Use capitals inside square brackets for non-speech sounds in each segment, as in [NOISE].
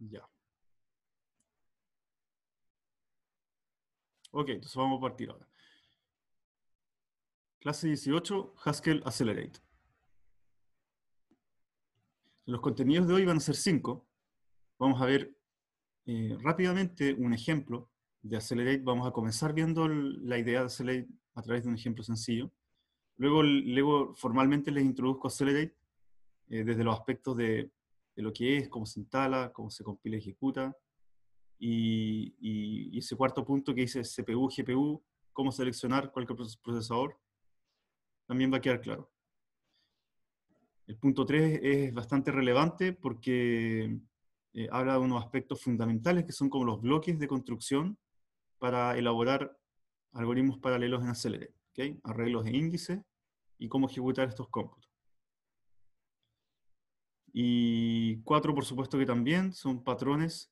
Ya. Ok, entonces vamos a partir ahora. Clase 18, Haskell Accelerate. Los contenidos de hoy van a ser cinco. Vamos a ver eh, rápidamente un ejemplo de Accelerate. Vamos a comenzar viendo la idea de Accelerate a través de un ejemplo sencillo. Luego, luego formalmente les introduzco Accelerate eh, desde los aspectos de de lo que es, cómo se instala, cómo se compila y ejecuta. Y, ese cuarto punto que dice CPU, GPU, cómo seleccionar cualquier procesador, también va a quedar claro. El punto 3 es bastante relevante porque eh, habla de unos aspectos fundamentales que son como los bloques de construcción para elaborar algoritmos paralelos en Accelerate, ¿okay? arreglos de índices y cómo ejecutar estos cómputos. Y cuatro, por supuesto que también son patrones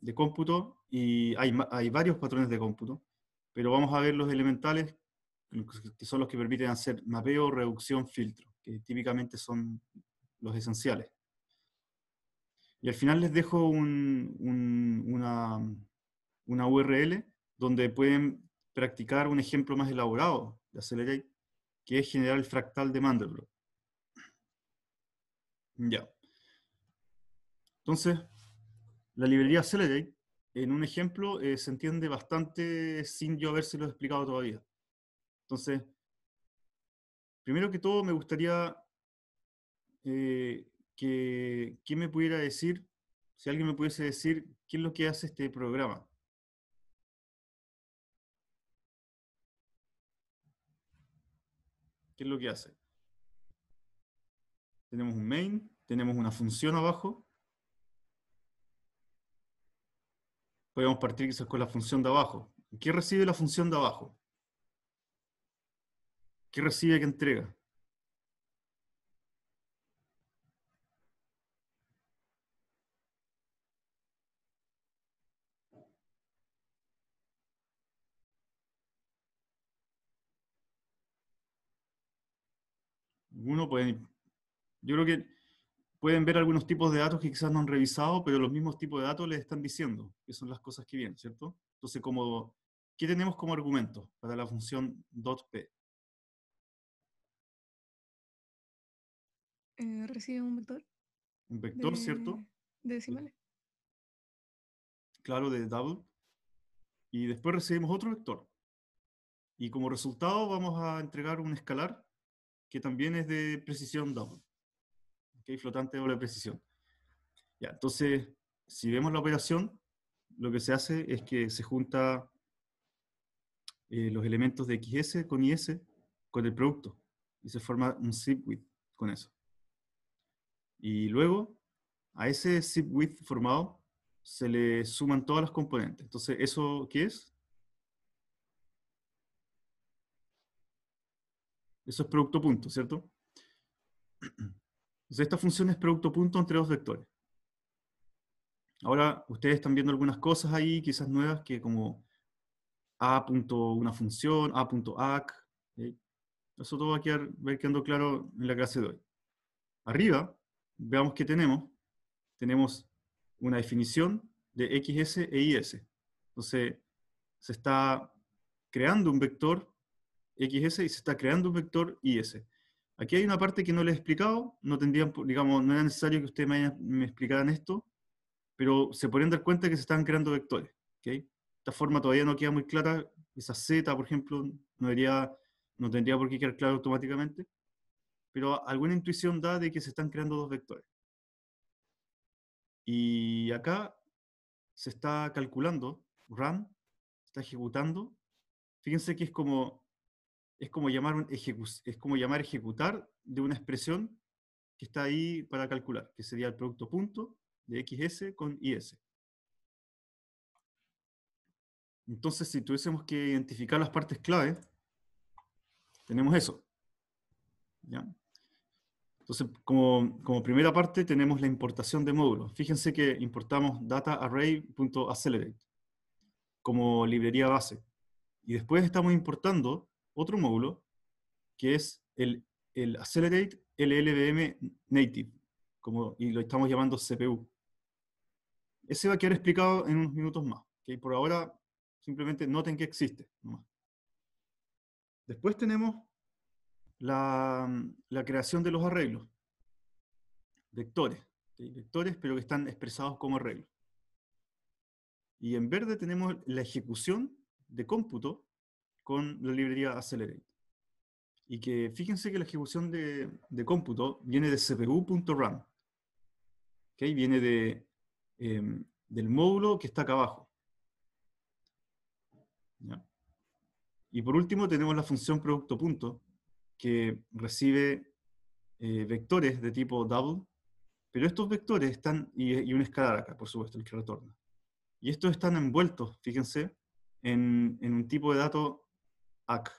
de cómputo y hay, varios patrones de cómputo, pero vamos a ver los elementales que son los que permiten hacer mapeo, reducción, filtro, que típicamente son los esenciales. Y al final les dejo un, una, URL donde pueden practicar un ejemplo más elaborado de Accelerate, que es generar el fractal de Mandelbrot. Ya. Entonces, la librería celery en un ejemplo, eh, se entiende bastante sin yo habérselo explicado todavía. Entonces, primero que todo me gustaría eh, que, que me pudiera decir, si alguien me pudiese decir, qué es lo que hace este programa. ¿Qué es lo que hace? tenemos un main, tenemos una función abajo. Podemos partir quizás con la función de abajo. ¿Qué recibe la función de abajo? ¿Qué recibe que entrega? Uno puede yo creo que pueden ver algunos tipos de datos que quizás no han revisado, pero los mismos tipos de datos les están diciendo que son las cosas que vienen, ¿cierto? Entonces, ¿qué tenemos como argumento para la función .p? Eh, recibe un vector. Un vector, ¿cierto? De decimales. Claro, de double. Y después recibimos otro vector. Y como resultado vamos a entregar un escalar que también es de precisión double flotante de la precisión. Ya, entonces, si vemos la operación, lo que se hace es que se junta eh, los elementos de XS con IS con el producto y se forma un zip width con eso. Y luego, a ese zip width formado se le suman todas las componentes. Entonces, ¿eso qué es? Eso es producto punto, ¿cierto? [CLEARS THROAT] Entonces, esta función es producto punto entre dos vectores. Ahora, ustedes están viendo algunas cosas ahí, quizás nuevas, que como a una función, a eh, Eso todo va a quedar va quedando claro en la clase de hoy. Arriba, veamos que tenemos. Tenemos una definición de XS e IS. Entonces, se está creando un vector XS y se está creando un vector IS. Aquí hay una parte que no les he explicado, no tendrían, digamos, no era necesario que ustedes me, explicaran esto, pero se podrían dar cuenta que se están creando vectores. ¿okay? Esta forma todavía no queda muy clara, esa Z, por ejemplo, no, no tendría por qué quedar claro automáticamente, pero alguna intuición da de que se están creando dos vectores. Y acá se está calculando, run, está ejecutando. Fíjense que es como es como llamar, es como llamar ejecutar de una expresión que está ahí para calcular, que sería el producto punto de XS con IS. Entonces, si tuviésemos que identificar las partes clave, tenemos eso. ¿Ya? Entonces, como, como, primera parte tenemos la importación de módulos. Fíjense que importamos dataarray.accelerate como librería base. Y después estamos importando otro módulo que es el, el Accelerate LLVM Native, como, y lo estamos llamando CPU. Ese va a quedar explicado en unos minutos más. que Por ahora, simplemente noten que existe. Después tenemos la, creación de los arreglos, vectores, vectores pero que están expresados como arreglos. Y en verde tenemos la ejecución de cómputo con la librería Accelerate. Y que fíjense que la ejecución de, cómputo viene de cpu.ram. Viene de, em, del módulo que está acá abajo. Y por último tenemos la función producto punto, que recibe eh, vectores de tipo double, pero estos vectores están, y, y un escalar acá, por supuesto, el que retorna. Y estos están envueltos, fíjense, en, en un tipo de dato AC,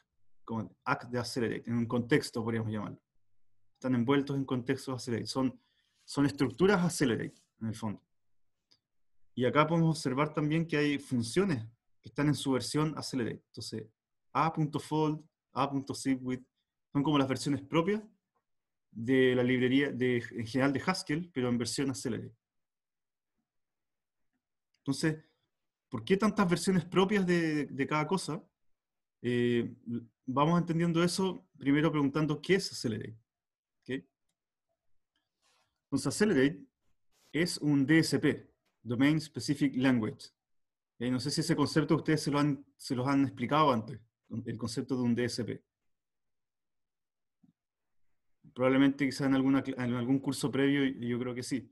con de Accelerate, en un contexto podríamos llamarlo. Están envueltos en contextos Accelerate, son, son estructuras Accelerate en el fondo. Y acá podemos observar también que hay funciones que están en su versión Accelerate. Entonces, a.fold, a.zipwith, son como las versiones propias de la librería, de, en general de Haskell, pero en versión Accelerate. Entonces, ¿por qué tantas versiones propias de, de cada cosa? Eh, vamos entendiendo eso primero preguntando qué es Accelerate. Entonces, Accelerate es un DSP, Domain Specific Language. Eh, no sé si ese concepto ustedes se, lo han, se los han explicado antes, el concepto de un DSP. Probablemente quizás en, alguna, en algún curso previo, yo creo que sí.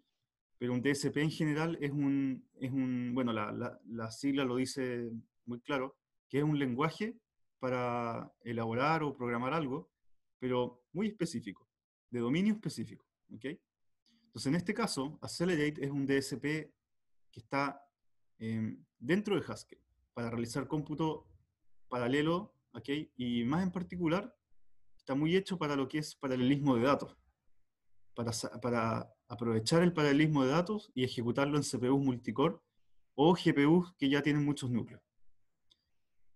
Pero un DSP en general es un, es un bueno, la, la, la sigla lo dice muy claro, que es un lenguaje para elaborar o programar algo, pero muy específico, de dominio específico. ¿okay? Entonces, en este caso, Accelerate es un DSP que está em, dentro de Haskell para realizar cómputo paralelo, y más en particular, está muy hecho para lo que es paralelismo de datos, para, aprovechar el paralelismo de datos y ejecutarlo en CPUs multicore o GPUs que ya tienen muchos núcleos.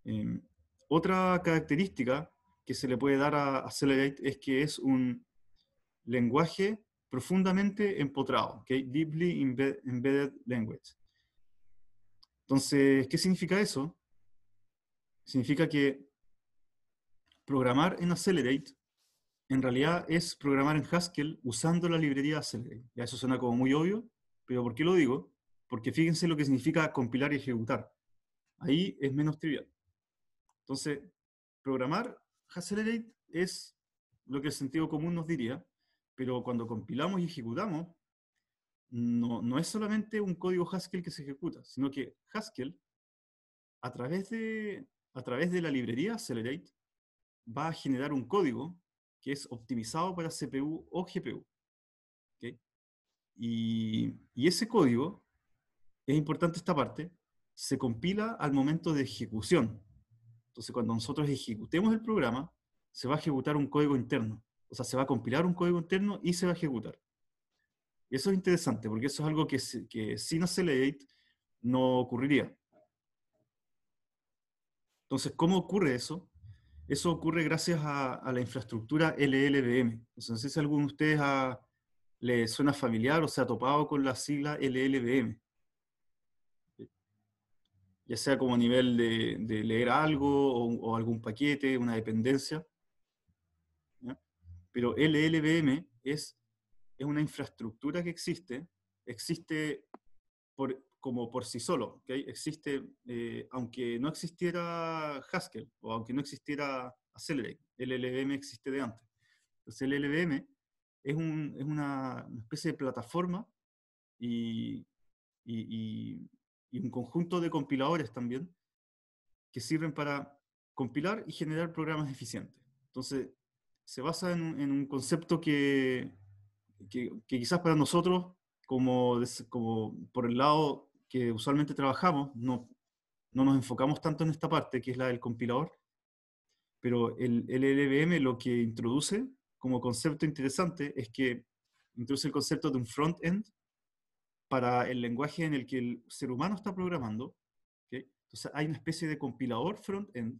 Em, otra característica que se le puede dar a Accelerate es que es un lenguaje profundamente empotrado, Deeply Embedded Language. Entonces, ¿qué significa eso? Significa que programar en Accelerate en realidad es programar en Haskell usando la librería Accelerate. Ya eso suena como muy obvio, pero ¿por qué lo digo? Porque fíjense lo que significa compilar y ejecutar. Ahí es menos trivial. Entonces, programar Accelerate es lo que el sentido común nos diría, pero cuando compilamos y ejecutamos, no, no es solamente un código Haskell que se ejecuta, sino que Haskell, a través de, a través de la librería Accelerate, va a generar un código que es optimizado para CPU o GPU. Y, y ese código, es importante esta parte, se compila al momento de ejecución entonces, cuando nosotros ejecutemos el programa, se va a ejecutar un código interno. O sea, se va a compilar un código interno y se va a ejecutar. Y eso es interesante, porque eso es algo que, que sin Accelerate no ocurriría. Entonces, ¿cómo ocurre eso? Eso ocurre gracias a, la infraestructura LLVM. no sé si alguno de ustedes le suena familiar o se ha topado con la sigla LLVM ya sea como a nivel de, leer algo o, algún paquete, una dependencia. ¿ya? Pero LLVM es, es una infraestructura que existe, existe por, como por sí solo, ¿okay? existe, eh, aunque no existiera Haskell o aunque no existiera Accelerate, LLVM existe de antes. Entonces LLVM es, un, es una especie de plataforma y y un conjunto de compiladores también que sirven para compilar y generar programas eficientes. Entonces, se basa en, un concepto que, que, quizás para nosotros, como, como por el lado que usualmente trabajamos, no, no nos enfocamos tanto en esta parte, que es la del compilador, pero el, el LLVM lo que introduce como concepto interesante es que introduce el concepto de un front-end para el lenguaje en el que el ser humano está programando. Entonces hay una especie de compilador front-end,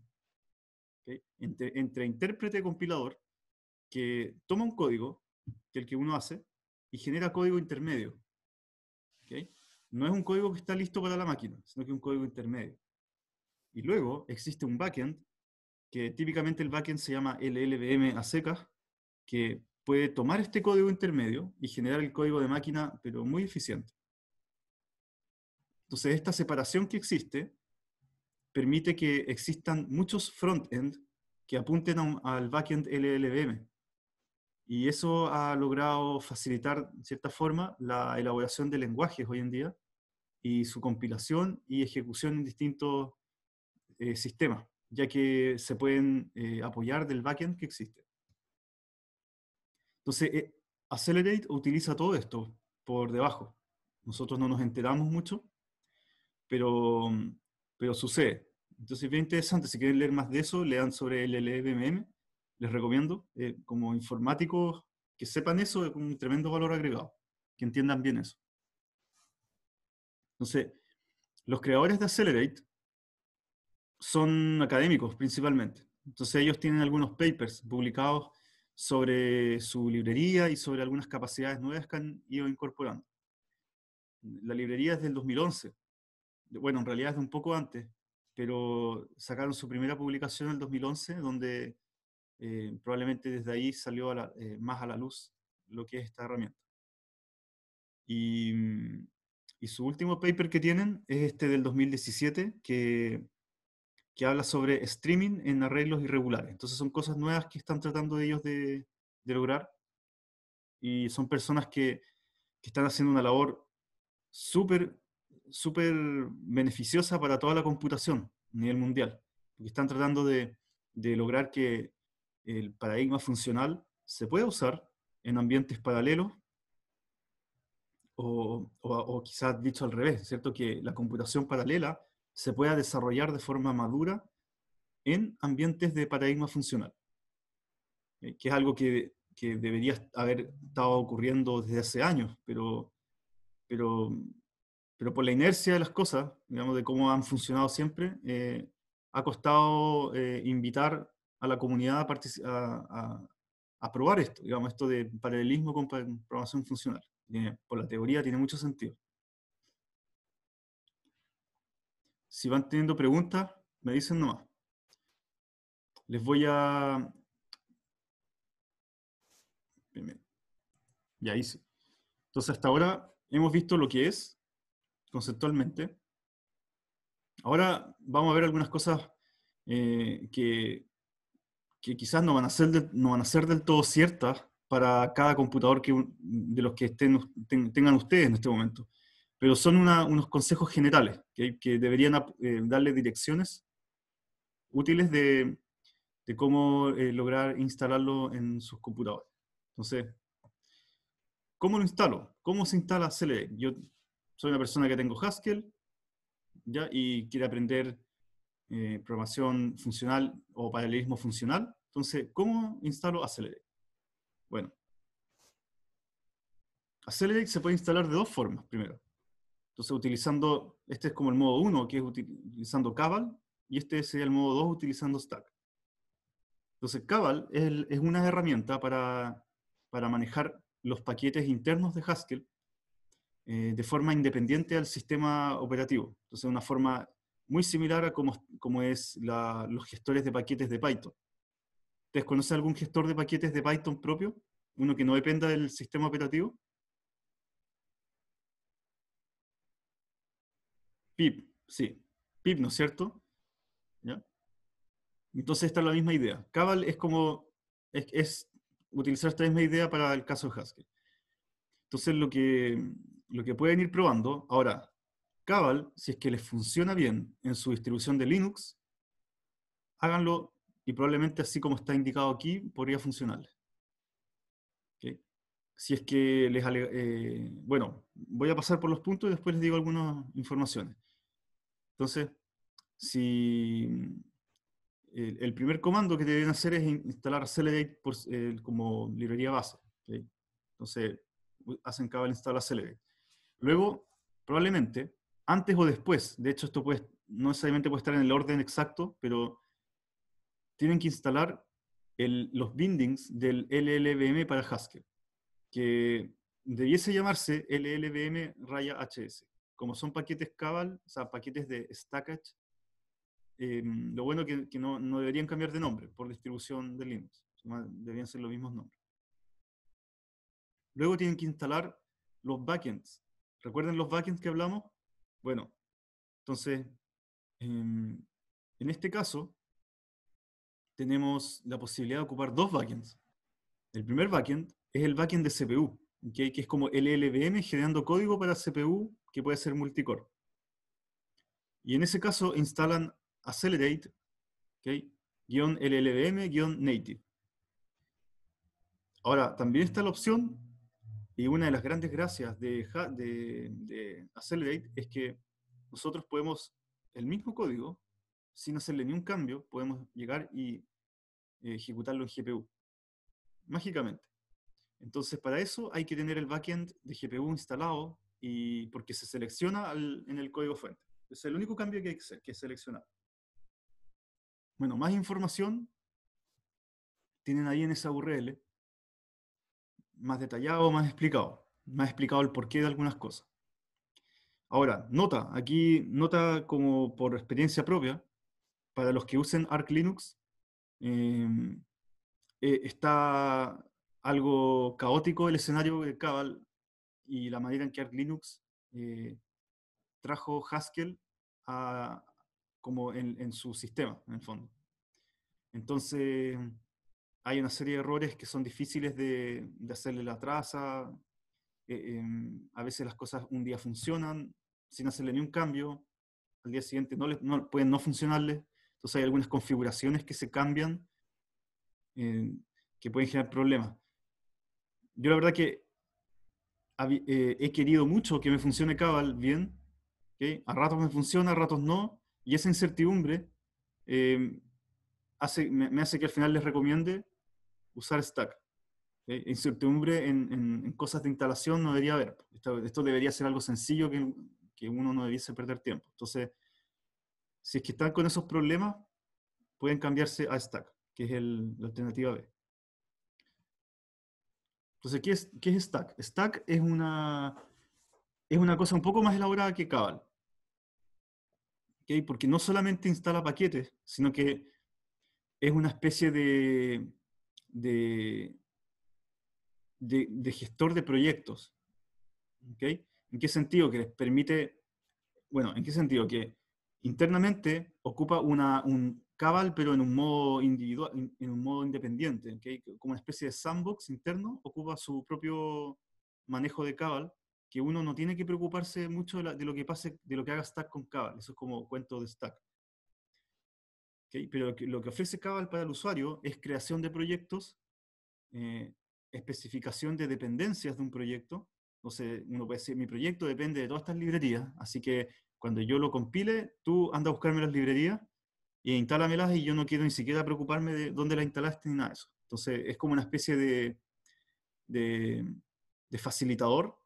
entre, intérprete y compilador, que toma un código, que el que uno hace, y genera código intermedio. No es un código que está listo para la máquina, sino que es un código intermedio. Y luego existe un backend, que típicamente el backend se llama LLVM a secas, que puede tomar este código intermedio y generar el código de máquina, pero muy eficiente. Entonces, esta separación que existe permite que existan muchos front-end que apunten al al backend LLVM. Y eso ha logrado facilitar, en cierta forma, la elaboración de lenguajes hoy en día y su compilación y ejecución en distintos eh, sistemas, ya que se pueden eh, apoyar del backend que existe. Entonces, eh, Accelerate utiliza todo esto por debajo. Nosotros no nos enteramos mucho, pero, mm, pero sucede. Entonces, bien interesante, si quieren leer más de eso, lean sobre el LMM, e les recomiendo, eh, como informáticos que sepan eso, es un tremendo valor agregado, que entiendan bien eso. Entonces, los creadores de Accelerate son académicos principalmente. Entonces ellos tienen algunos papers publicados sobre su librería y sobre algunas capacidades nuevas que han ido incorporando. La librería es del 2011, bueno, en realidad es de un poco antes, pero sacaron su primera publicación en el 2011, donde eh, probablemente desde ahí salió eh, más a la luz lo que es esta herramienta. Y, mm, y, su último paper que tienen es este del 2017, que, que habla sobre streaming en arreglos irregulares. Entonces son cosas nuevas que están tratando ellos de, de lograr. Y son personas que, que están haciendo una labor súper súper beneficiosa para toda la computación a nivel mundial, porque están tratando de, lograr que el paradigma funcional se pueda usar en ambientes paralelos o, o, quizás dicho al revés, ¿cierto? Que la computación paralela se pueda desarrollar de forma madura en ambientes de paradigma funcional, eh, que es algo que, que, debería haber estado ocurriendo desde hace años, pero, pero pero por la inercia de las cosas, digamos, de cómo han funcionado siempre, eh, ha costado eh, invitar a la comunidad a, probar esto, digamos, esto de paralelismo con programación funcional. por la teoría tiene mucho sentido. Si van teniendo preguntas, me dicen nomás. Les voy a... Ya hice. Entonces, hasta ahora hemos visto lo que es, conceptualmente. Ahora vamos a ver algunas cosas eh, que, que, quizás no van, a ser no van a ser del todo ciertas para cada computador que, de los que estén, tengan ustedes en este momento, pero son unos consejos generales que, deberían eh, darle direcciones útiles de, cómo eh, lograr instalarlo en sus computadores. Entonces, ¿cómo lo instalo? ¿Cómo se instala CLD? Yo soy una persona que tengo Haskell y quiere aprender eh, programación funcional o paralelismo funcional. Entonces, ¿cómo instalo Accelerate? Bueno, Accelerate se puede instalar de dos formas, primero. Entonces, utilizando, este es como el modo 1, que es utilizando Cabal, y este sería el modo 2 utilizando Stack. Entonces, Cabal es, una herramienta para manejar los paquetes internos de Haskell eh, de forma independiente al sistema operativo. Entonces, una forma muy similar a como, es los gestores de paquetes de Python. ¿Ustedes conocen algún gestor de paquetes de Python propio? ¿Uno que no dependa del sistema operativo? PIP, sí. PIP, ¿no es cierto? ¿Ya? Entonces esta es la misma idea. Cabal es como, es, es utilizar esta misma idea para el caso de Haskell. Entonces lo que, lo que pueden ir probando. Ahora, Cabal, si es que les funciona bien en su distribución de Linux, háganlo y probablemente así como está indicado aquí, podría funcionar. Si es que les... Eh, bueno, voy a pasar por los puntos y después les digo algunas informaciones. Entonces, si el, primer comando que deben hacer es instalar Celedate eh, como librería base. Entonces, hacen cabal instalar Celebate. Luego, probablemente, antes o después, de hecho esto no necesariamente puede estar en el orden exacto, pero tienen que instalar los bindings del LLVM para Haskell, que debiese llamarse LLVM raya HS. Como son paquetes Cabal, o sea, paquetes de Stackage, em, lo bueno que, que no, no, deberían cambiar de nombre por distribución de Linux. Deberían ser los mismos nombres. Luego tienen que instalar los backends recuerden los backends que hablamos? Bueno, entonces, em, en este caso, tenemos la posibilidad de ocupar dos backends. El primer backend es el backend de CPU, que es como LLVM generando código para CPU que puede ser multicore. Y en ese caso instalan accelerate, guión LLVM, guión native. Ahora, también está la opción y una de las grandes gracias de, de, Accelerate es que nosotros podemos, el mismo código, sin hacerle ni un cambio, podemos llegar y ejecutarlo en GPU, mágicamente. Entonces, para eso hay que tener el backend de GPU instalado y porque se selecciona en el código fuente. Es el único cambio que hay que seleccionar. Bueno, más información tienen ahí en esa URL más detallado, más explicado, más explicado el porqué de algunas cosas. Ahora, nota, aquí nota como por experiencia propia, para los que usen Arc Linux, em, eh, está algo caótico el escenario de Cabal y la manera en que Arc Linux eh, trajo Haskell como en, en, su sistema, en el fondo. Entonces, hay una serie de errores que son difíciles de, hacerle la traza. Eh, em, a veces las cosas un día funcionan sin hacerle ni un cambio, al día siguiente no, le, no pueden no funcionarles. Entonces hay algunas configuraciones que se cambian eh, que pueden generar problemas. Yo la verdad que eh, he querido mucho que me funcione Cabal bien. A ratos me funciona, a ratos no. Y esa incertidumbre em, hace, me, hace que al final les recomiende usar Stack. ¿Eh? Incertidumbre en, en, cosas de instalación no debería haber. Esto, debería ser algo sencillo que, uno no debiese perder tiempo. Entonces, si es que están con esos problemas, pueden cambiarse a Stack, que es el, la alternativa B. Entonces, ¿qué es, qué Stack? Stack es una, es una cosa un poco más elaborada que Cabal. Porque no solamente instala paquetes, sino que es una especie de, de, de, gestor de proyectos. ¿En qué sentido? Que les permite, bueno, ¿en qué sentido? Que internamente ocupa una, un cabal, pero en un modo individual, en un modo independiente, como una especie de sandbox interno, ocupa su propio manejo de cabal, que uno no tiene que preocuparse mucho de, lo que pase, de lo que haga Stack con cabal, eso es como cuento de Stack. Pero lo que ofrece Cabal para el usuario es creación de proyectos, eh, especificación de dependencias de un proyecto. Entonces, uno puede decir, mi proyecto depende de todas estas librerías, así que cuando yo lo compile, tú anda a buscarme las librerías e instálamelas y yo no quiero ni siquiera preocuparme de dónde las instalaste ni nada de eso. Entonces, es como una especie de, de, facilitador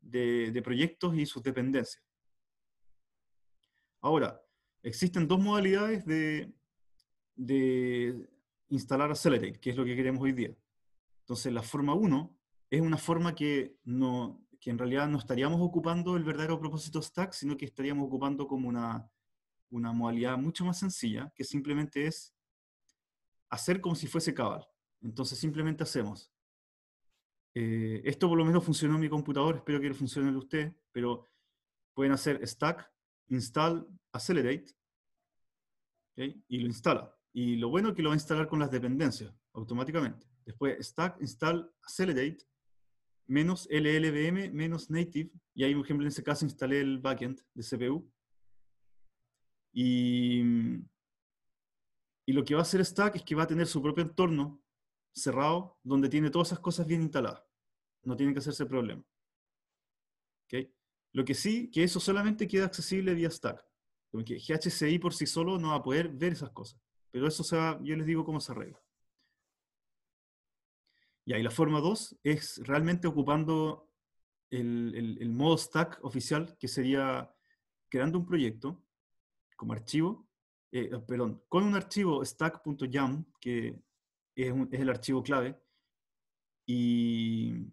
de, de, proyectos y sus dependencias. Ahora, Existen dos modalidades de, de instalar Accelerate, que es lo que queremos hoy día. Entonces, la forma 1 es una forma que, no, en realidad no estaríamos ocupando el verdadero propósito Stack, sino que estaríamos ocupando como una, modalidad mucho más sencilla, que simplemente es hacer como si fuese Cabal. Entonces, simplemente hacemos. Eh, esto por lo menos funcionó en mi computador, espero que funcione en usted, pero pueden hacer stack, install Accelerate y lo instala. Y lo bueno es que lo va a instalar con las dependencias automáticamente. Después stack install accelerate menos LLVM menos native. Y ahí, por ejemplo, en ese caso instalé el backend de CPU. Y, lo que va a hacer Stack es que va a tener su propio entorno cerrado donde tiene todas esas cosas bien instaladas. No tiene que hacerse problema. Lo que sí, que eso solamente queda accesible vía Stack. Como que GHCI por sí solo no va a poder ver esas cosas. Pero eso se va, yo les digo cómo se arregla. Y ahí la forma 2 es realmente ocupando el, modo stack oficial, que sería creando un proyecto como archivo, eh, perdón, con un archivo stack.yam, que es, el archivo clave, y,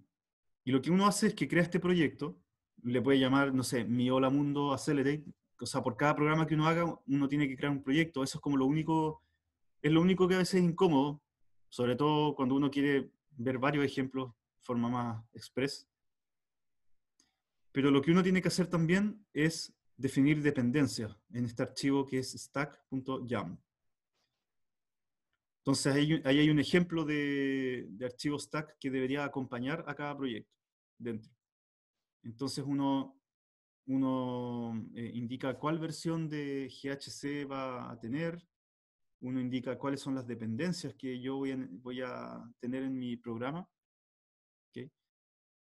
y, lo que uno hace es que crea este proyecto, le puede llamar, no sé, mi hola mundo accelerate, o sea, por cada programa que uno haga, uno tiene que crear un proyecto. Eso es como lo único, es lo único que a veces es incómodo, sobre todo cuando uno quiere ver varios ejemplos de forma más express. Pero lo que uno tiene que hacer también es definir dependencia en este archivo que es stack.yam. Entonces ahí, ahí, hay un ejemplo de, de archivo stack que debería acompañar a cada proyecto dentro. Entonces uno uno eh, indica cuál versión de GHC va a tener, uno indica cuáles son las dependencias que yo voy a, tener en mi programa.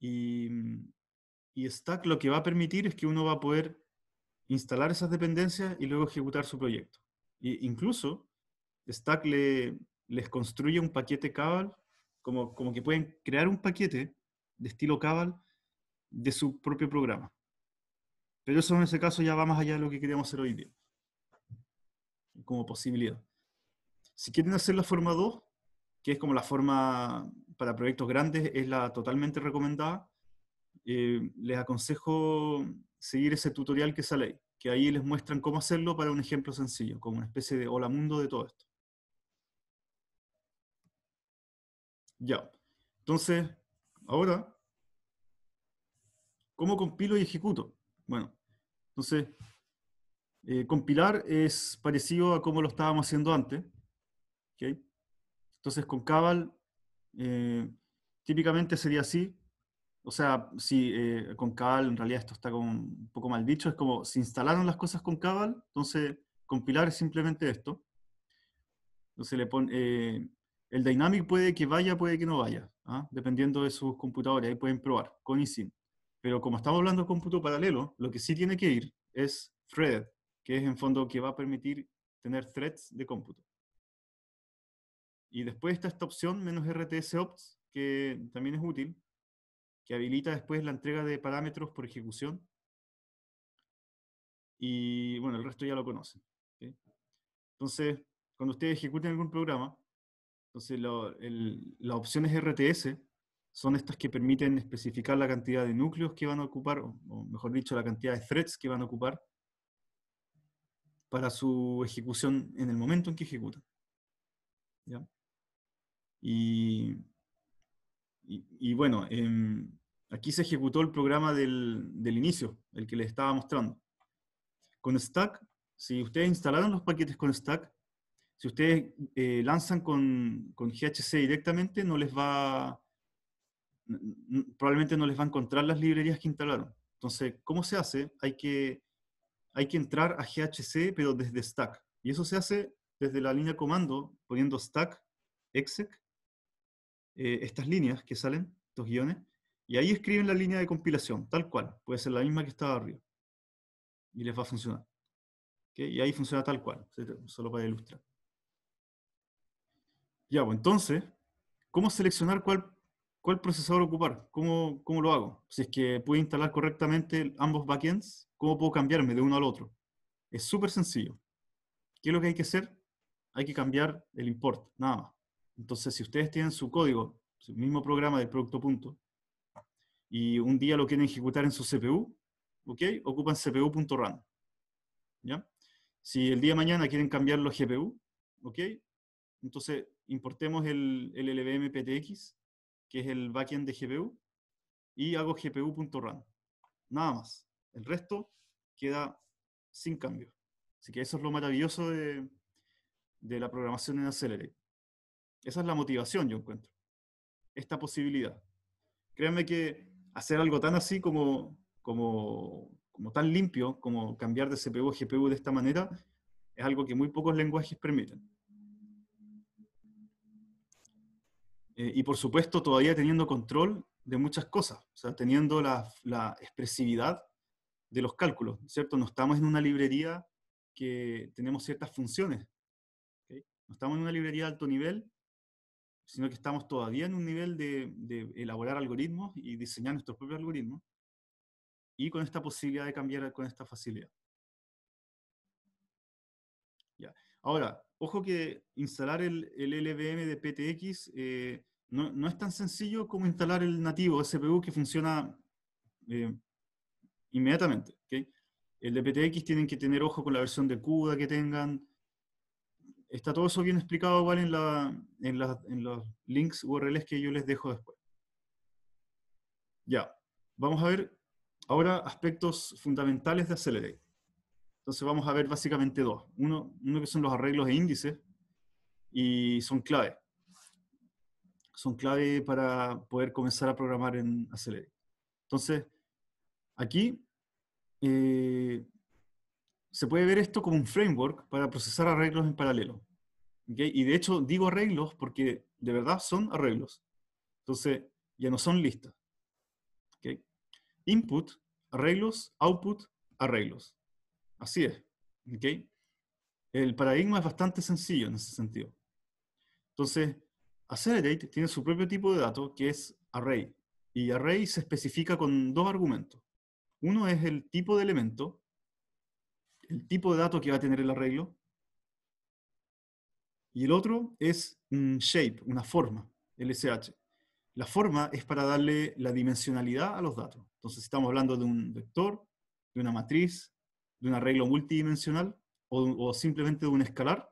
Mm, y, Stack lo que va a permitir es que uno va a poder instalar esas dependencias y luego ejecutar su proyecto. incluso Stack le, les construye un paquete Cabal, como que pueden crear un paquete de estilo Cabal de su propio programa. Pero eso en ese caso ya va más allá de lo que queríamos hacer hoy día, como posibilidad. Si quieren hacer la forma 2, que es como la forma para proyectos grandes, es la totalmente recomendada, eh, les aconsejo seguir ese tutorial que sale ahí, que ahí les muestran cómo hacerlo para un ejemplo sencillo, como una especie de hola mundo de todo esto. Ya, entonces, ahora, ¿cómo compilo y ejecuto? Bueno, entonces, eh, compilar es parecido a como lo estábamos haciendo antes. Entonces, con Cabal, eh, típicamente sería así. O sea, si eh, con Cabal, en realidad esto está un poco mal dicho, es como se instalaron las cosas con Cabal, entonces compilar es simplemente esto. Entonces le el dynamic puede que vaya, puede que no vaya, ¿ah? dependiendo de sus computadores, ahí pueden probar, con y sin. Pero como estamos hablando de cómputo paralelo, lo que sí tiene que ir es thread, que es en fondo que va a permitir tener threads de cómputo. Y después está esta opción menos RTS que también es útil, que habilita después la entrega de parámetros por ejecución. Y bueno, el resto ya lo conocen. Entonces, cuando ustedes ejecuten algún programa, entonces la opción es RTS, son estas que permiten especificar la cantidad de núcleos que van a ocupar, o, mejor dicho, la cantidad de threads que van a ocupar para su ejecución en el momento en que ejecutan. Y, bueno, em, aquí se ejecutó el programa del, inicio, el que les estaba mostrando. Con Stack, si ustedes instalaron los paquetes con Stack, si ustedes eh, lanzan con, con, GHC directamente, no les va probablemente no les va a encontrar las librerías que instalaron. Entonces, ¿cómo se hace? Hay que, hay que entrar a GHC, pero desde stack. Y eso se hace desde la línea comando, poniendo stack, exec, eh, estas líneas que salen, estos guiones, y ahí escriben la línea de compilación, tal cual. Puede ser la misma que estaba arriba. Y les va a funcionar. Y ahí funciona tal cual, solo para ilustrar. Ya, bueno, pues, entonces, ¿cómo seleccionar cuál ¿cuál procesador ocupar? ¿Cómo, ¿Cómo, lo hago? Si es que puedo instalar correctamente ambos backends, ¿cómo puedo cambiarme de uno al otro? Es súper sencillo. ¿Qué es lo que hay que hacer? Hay que cambiar el import, nada más. Entonces, si ustedes tienen su código, su mismo programa del producto punto, y un día lo quieren ejecutar en su CPU, ¿ok? Ocupan cpu.run. ¿Ya? Si el día de mañana quieren cambiarlo los GPU, ¿ok? Entonces, importemos el, el LVM PTX que es el backend de GPU, y hago gpu.run. Nada más. El resto queda sin cambio. Así que eso es lo maravilloso de, la programación en Accelerate. Esa es la motivación, yo encuentro. Esta posibilidad. Créanme que hacer algo tan así como, como, como tan limpio, como cambiar de CPU a GPU de esta manera, es algo que muy pocos lenguajes permiten. Eh, y por supuesto todavía teniendo control de muchas cosas, o sea, teniendo la, expresividad de los cálculos, ¿cierto? No estamos en una librería que tenemos ciertas funciones, no estamos en una librería de alto nivel, sino que estamos todavía en un nivel de, de elaborar algoritmos y diseñar nuestros propios algoritmos, y con esta posibilidad de cambiar con esta facilidad. Ahora, ojo que instalar el, LVM de PTX eh, no, es tan sencillo como instalar el nativo SPU que funciona eh, inmediatamente. El de PTX tienen que tener ojo con la versión de CUDA que tengan. Está todo eso bien explicado igual en, en los links URLs que yo les dejo después. Ya, vamos a ver ahora aspectos fundamentales de Accelerate. Entonces vamos a ver básicamente dos. Uno, uno que son los arreglos e índices y son clave. Son clave para poder comenzar a programar en Accelerate. Entonces, aquí eh, se puede ver esto como un framework para procesar arreglos en paralelo. Y de hecho digo arreglos porque de verdad son arreglos. Entonces, ya no son listas. Input, arreglos, output, arreglos. Así es. El paradigma es bastante sencillo en ese sentido. Entonces, Accelerate tiene su propio tipo de dato que es array. Y array se especifica con dos argumentos. Uno es el tipo de elemento, el tipo de dato que va a tener el arreglo. Y el otro es un shape, una forma, LSH. La forma es para darle la dimensionalidad a los datos. Entonces, si estamos hablando de un vector, de una matriz, de un arreglo multidimensional o, simplemente de un escalar,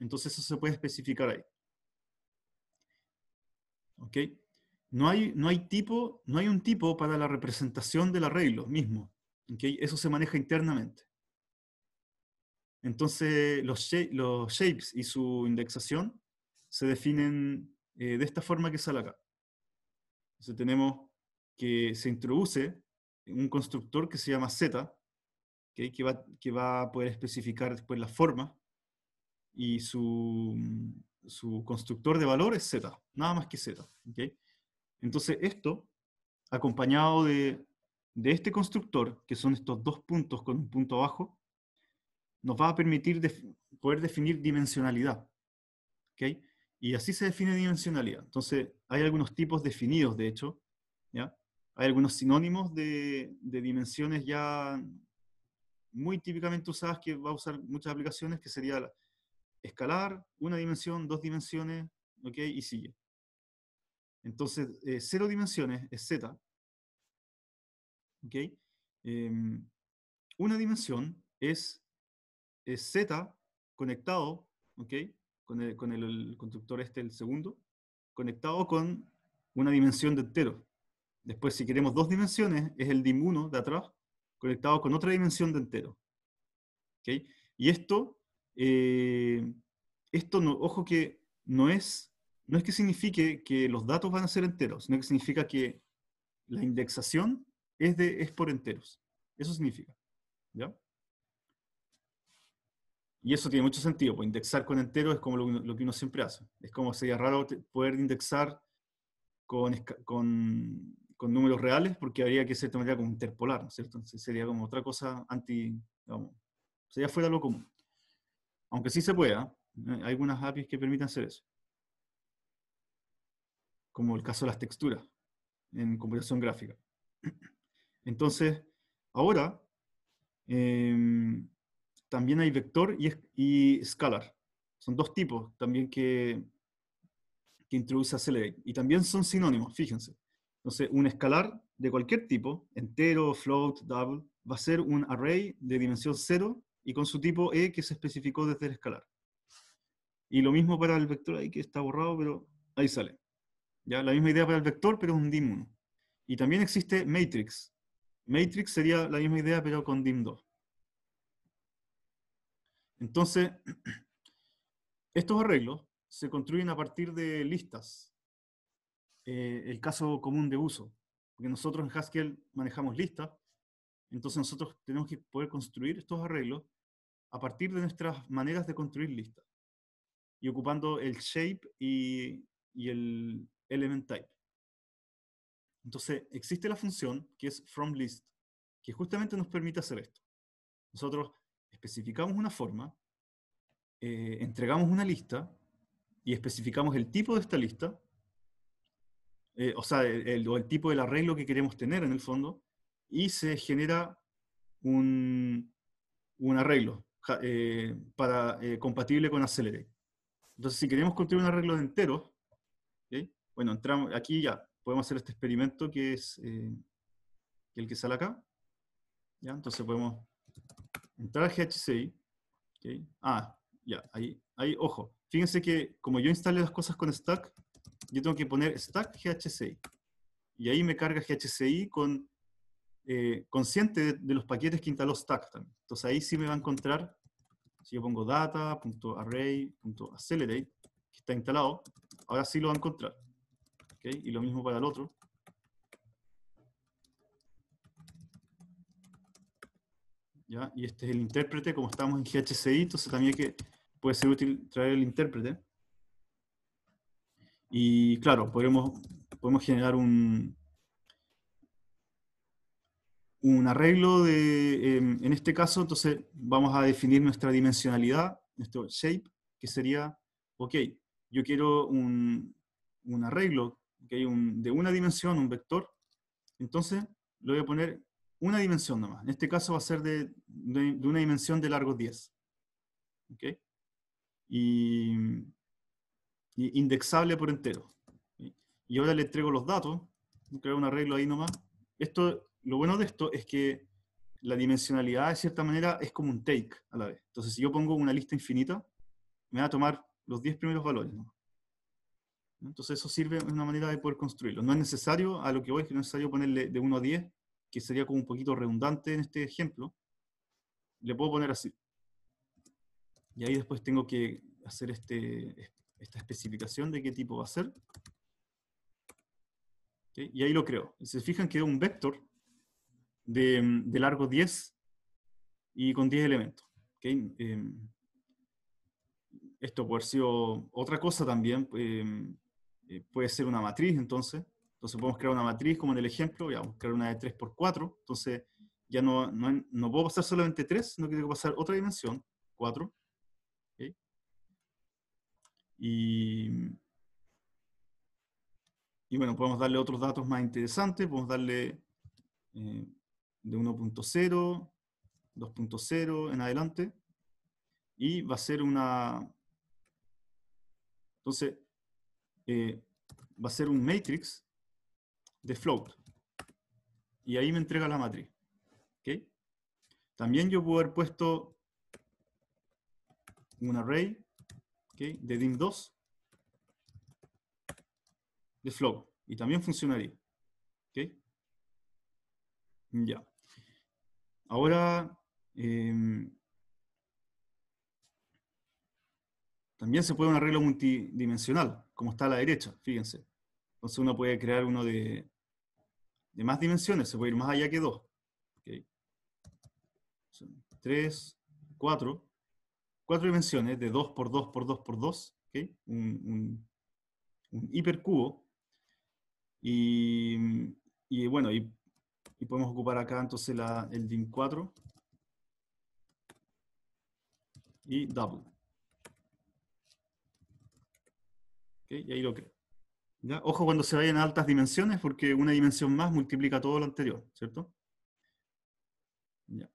entonces eso se puede especificar ahí. ¿Ok? No hay, no hay, tipo, no hay un tipo para la representación del arreglo mismo. Eso se maneja internamente. Entonces, los, shapes y su indexación se definen eh, de esta forma que sale acá. Entonces tenemos que se introduce un constructor que se llama Z, que, va, que va a poder especificar después la forma y su, su constructor de valor es Z, nada más que Z. Entonces esto, acompañado de, de este constructor, que son estos dos puntos con un punto abajo, nos va a permitir poder definir dimensionalidad. ¿okay? Y así se define dimensionalidad. Entonces, hay algunos tipos definidos, de hecho. ¿ya? Hay algunos sinónimos de, de dimensiones ya muy típicamente usadas que va a usar muchas aplicaciones, que sería escalar, una dimensión, dos dimensiones, ¿ok? Y sigue. Entonces, eh, cero dimensiones es Z, ¿ok? Em, una dimensión es, es, Z conectado, ¿ok? Con el, con el constructor este, el segundo, conectado con una dimensión de entero. Después, si queremos dos dimensiones, es el dim1 de atrás conectado con otra dimensión de entero. Y esto, eh, esto ojo que no es, no es que signifique que los datos van a ser enteros, sino que significa que la indexación es, de, es por enteros. Eso significa. Y eso tiene mucho sentido, porque indexar con entero es como lo, lo, que uno siempre hace. Es como sería raro poder indexar con, con con números reales, porque habría que, se tomaría manera, como interpolar, ¿no es cierto? sería como otra cosa anti, digamos, sería fuera de lo común. Aunque sí se pueda, ¿eh? hay algunas APIs que permitan hacer eso. Como el caso de las texturas en computación gráfica. Entonces, ahora, em, también hay vector y, escalar, scalar. Son dos tipos también que, que introduce Accelerate. Y también son sinónimos, fíjense. Entonces un escalar de cualquier tipo, entero, float, double, va a ser un array de dimensión 0 y con su tipo E que se especificó desde el escalar. Y lo mismo para el vector ahí que está borrado, pero ahí sale. ¿Ya? La misma idea para el vector, pero es un dim1. Y también existe matrix. Matrix sería la misma idea, pero con dim2. Entonces, [CLEARS THROAT] estos arreglos se construyen a partir de listas. Eh, el caso común de uso, porque nosotros en Haskell manejamos listas, entonces nosotros tenemos que poder construir estos arreglos a partir de nuestras maneras de construir listas y ocupando el shape y, el element type. Entonces existe la función que es fromList, que justamente nos permite hacer esto. Nosotros especificamos una forma, eh, entregamos una lista y especificamos el tipo de esta lista eh, o sea, el, tipo del arreglo que queremos tener en el fondo, y se genera un, arreglo eh, para, eh, compatible con Accelerate. Entonces, si queremos construir un arreglo entero, ¿okay? bueno, entramos, aquí ya podemos hacer este experimento que es el que sale acá. ¿ya? Entonces podemos entrar a GHCI. Ah, ya, ahí, ahí, ojo. Fíjense que como yo instalé las cosas con Stack, yo tengo que poner stack GHCI. Y ahí me carga GHCI con, eh, consciente de, los paquetes que instaló stack también. Entonces ahí sí me va a encontrar, si yo pongo data.array.accelerate, que está instalado, ahora sí lo va a encontrar. ¿Okay? Y lo mismo para el otro. Y este es el intérprete, como estamos en GHCI, entonces también que puede ser útil traer el intérprete. Y claro, podemos, podemos generar un, un arreglo de, em, en este caso, entonces vamos a definir nuestra dimensionalidad, nuestro shape, que sería, ok, yo quiero un, arreglo un, de una dimensión, un vector, entonces lo voy a poner una dimensión nomás. En este caso va a ser de, una dimensión de largo 10. ¿okay? Y indexable por entero. Y ahora le entrego los datos, creo un arreglo ahí nomás. Esto, lo bueno de esto es que la dimensionalidad, de cierta manera, es como un take a la vez. Entonces, si yo pongo una lista infinita, me va a tomar los 10 primeros valores. Entonces, eso sirve, una manera de poder construirlo. No es necesario, a lo que voy, que no es necesario ponerle de 1 a 10, que sería como un poquito redundante en este ejemplo. Le puedo poner así. Y ahí después tengo que hacer este esta especificación de qué tipo va a ser. Y ahí lo creo. se fijan, quedó un vector de, mm, de, largo 10 y con 10 elementos. Em, esto puede haber sido otra cosa también. Em, eh, puede ser una matriz, entonces. Entonces podemos crear una matriz, como en el ejemplo, vamos a crear una de 3 por 4. Entonces ya no, no, no puedo pasar solamente 3, no que tengo que pasar otra dimensión, 4. Y, bueno, podemos darle otros datos más interesantes, podemos darle eh, de 1.0, 2.0 en adelante, y va a ser una... Entonces, eh, va a ser un matrix de float, y ahí me entrega la matriz. También yo puedo haber puesto un array de DIM2 de flow. Y también funcionaría. ¿okay? Ya. Ahora, em, también se puede un arreglo multidimensional, como está a la derecha, fíjense. Entonces uno puede crear uno de, más dimensiones, se puede ir más allá que dos. ¿okay? tres, cuatro cuatro dimensiones de 2 por 2 por 2 por 2, ¿okay? un, hipercubo. Y, bueno, y, podemos ocupar acá entonces el DIM 4 y double. ¿Okay? Y ahí lo creo. Ojo cuando se vayan a altas dimensiones, porque una dimensión más multiplica todo lo anterior, ¿cierto? Ya.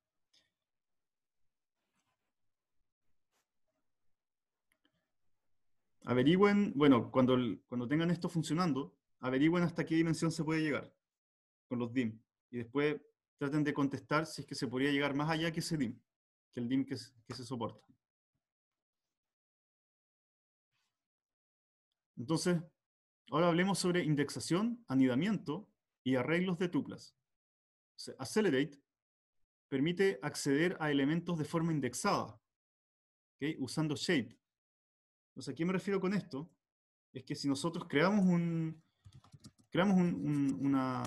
averigüen, bueno, cuando, cuando tengan esto funcionando, averigüen hasta qué dimensión se puede llegar con los DIM. Y después traten de contestar si es que se podría llegar más allá que ese DIM, que el DIM que, se soporta. Entonces, ahora hablemos sobre indexación, anidamiento y arreglos de tuplas. Accelerate permite acceder a elementos de forma indexada, usando shape, entonces, ¿a qué me refiero con esto? Es que si nosotros creamos un, creamos un, una,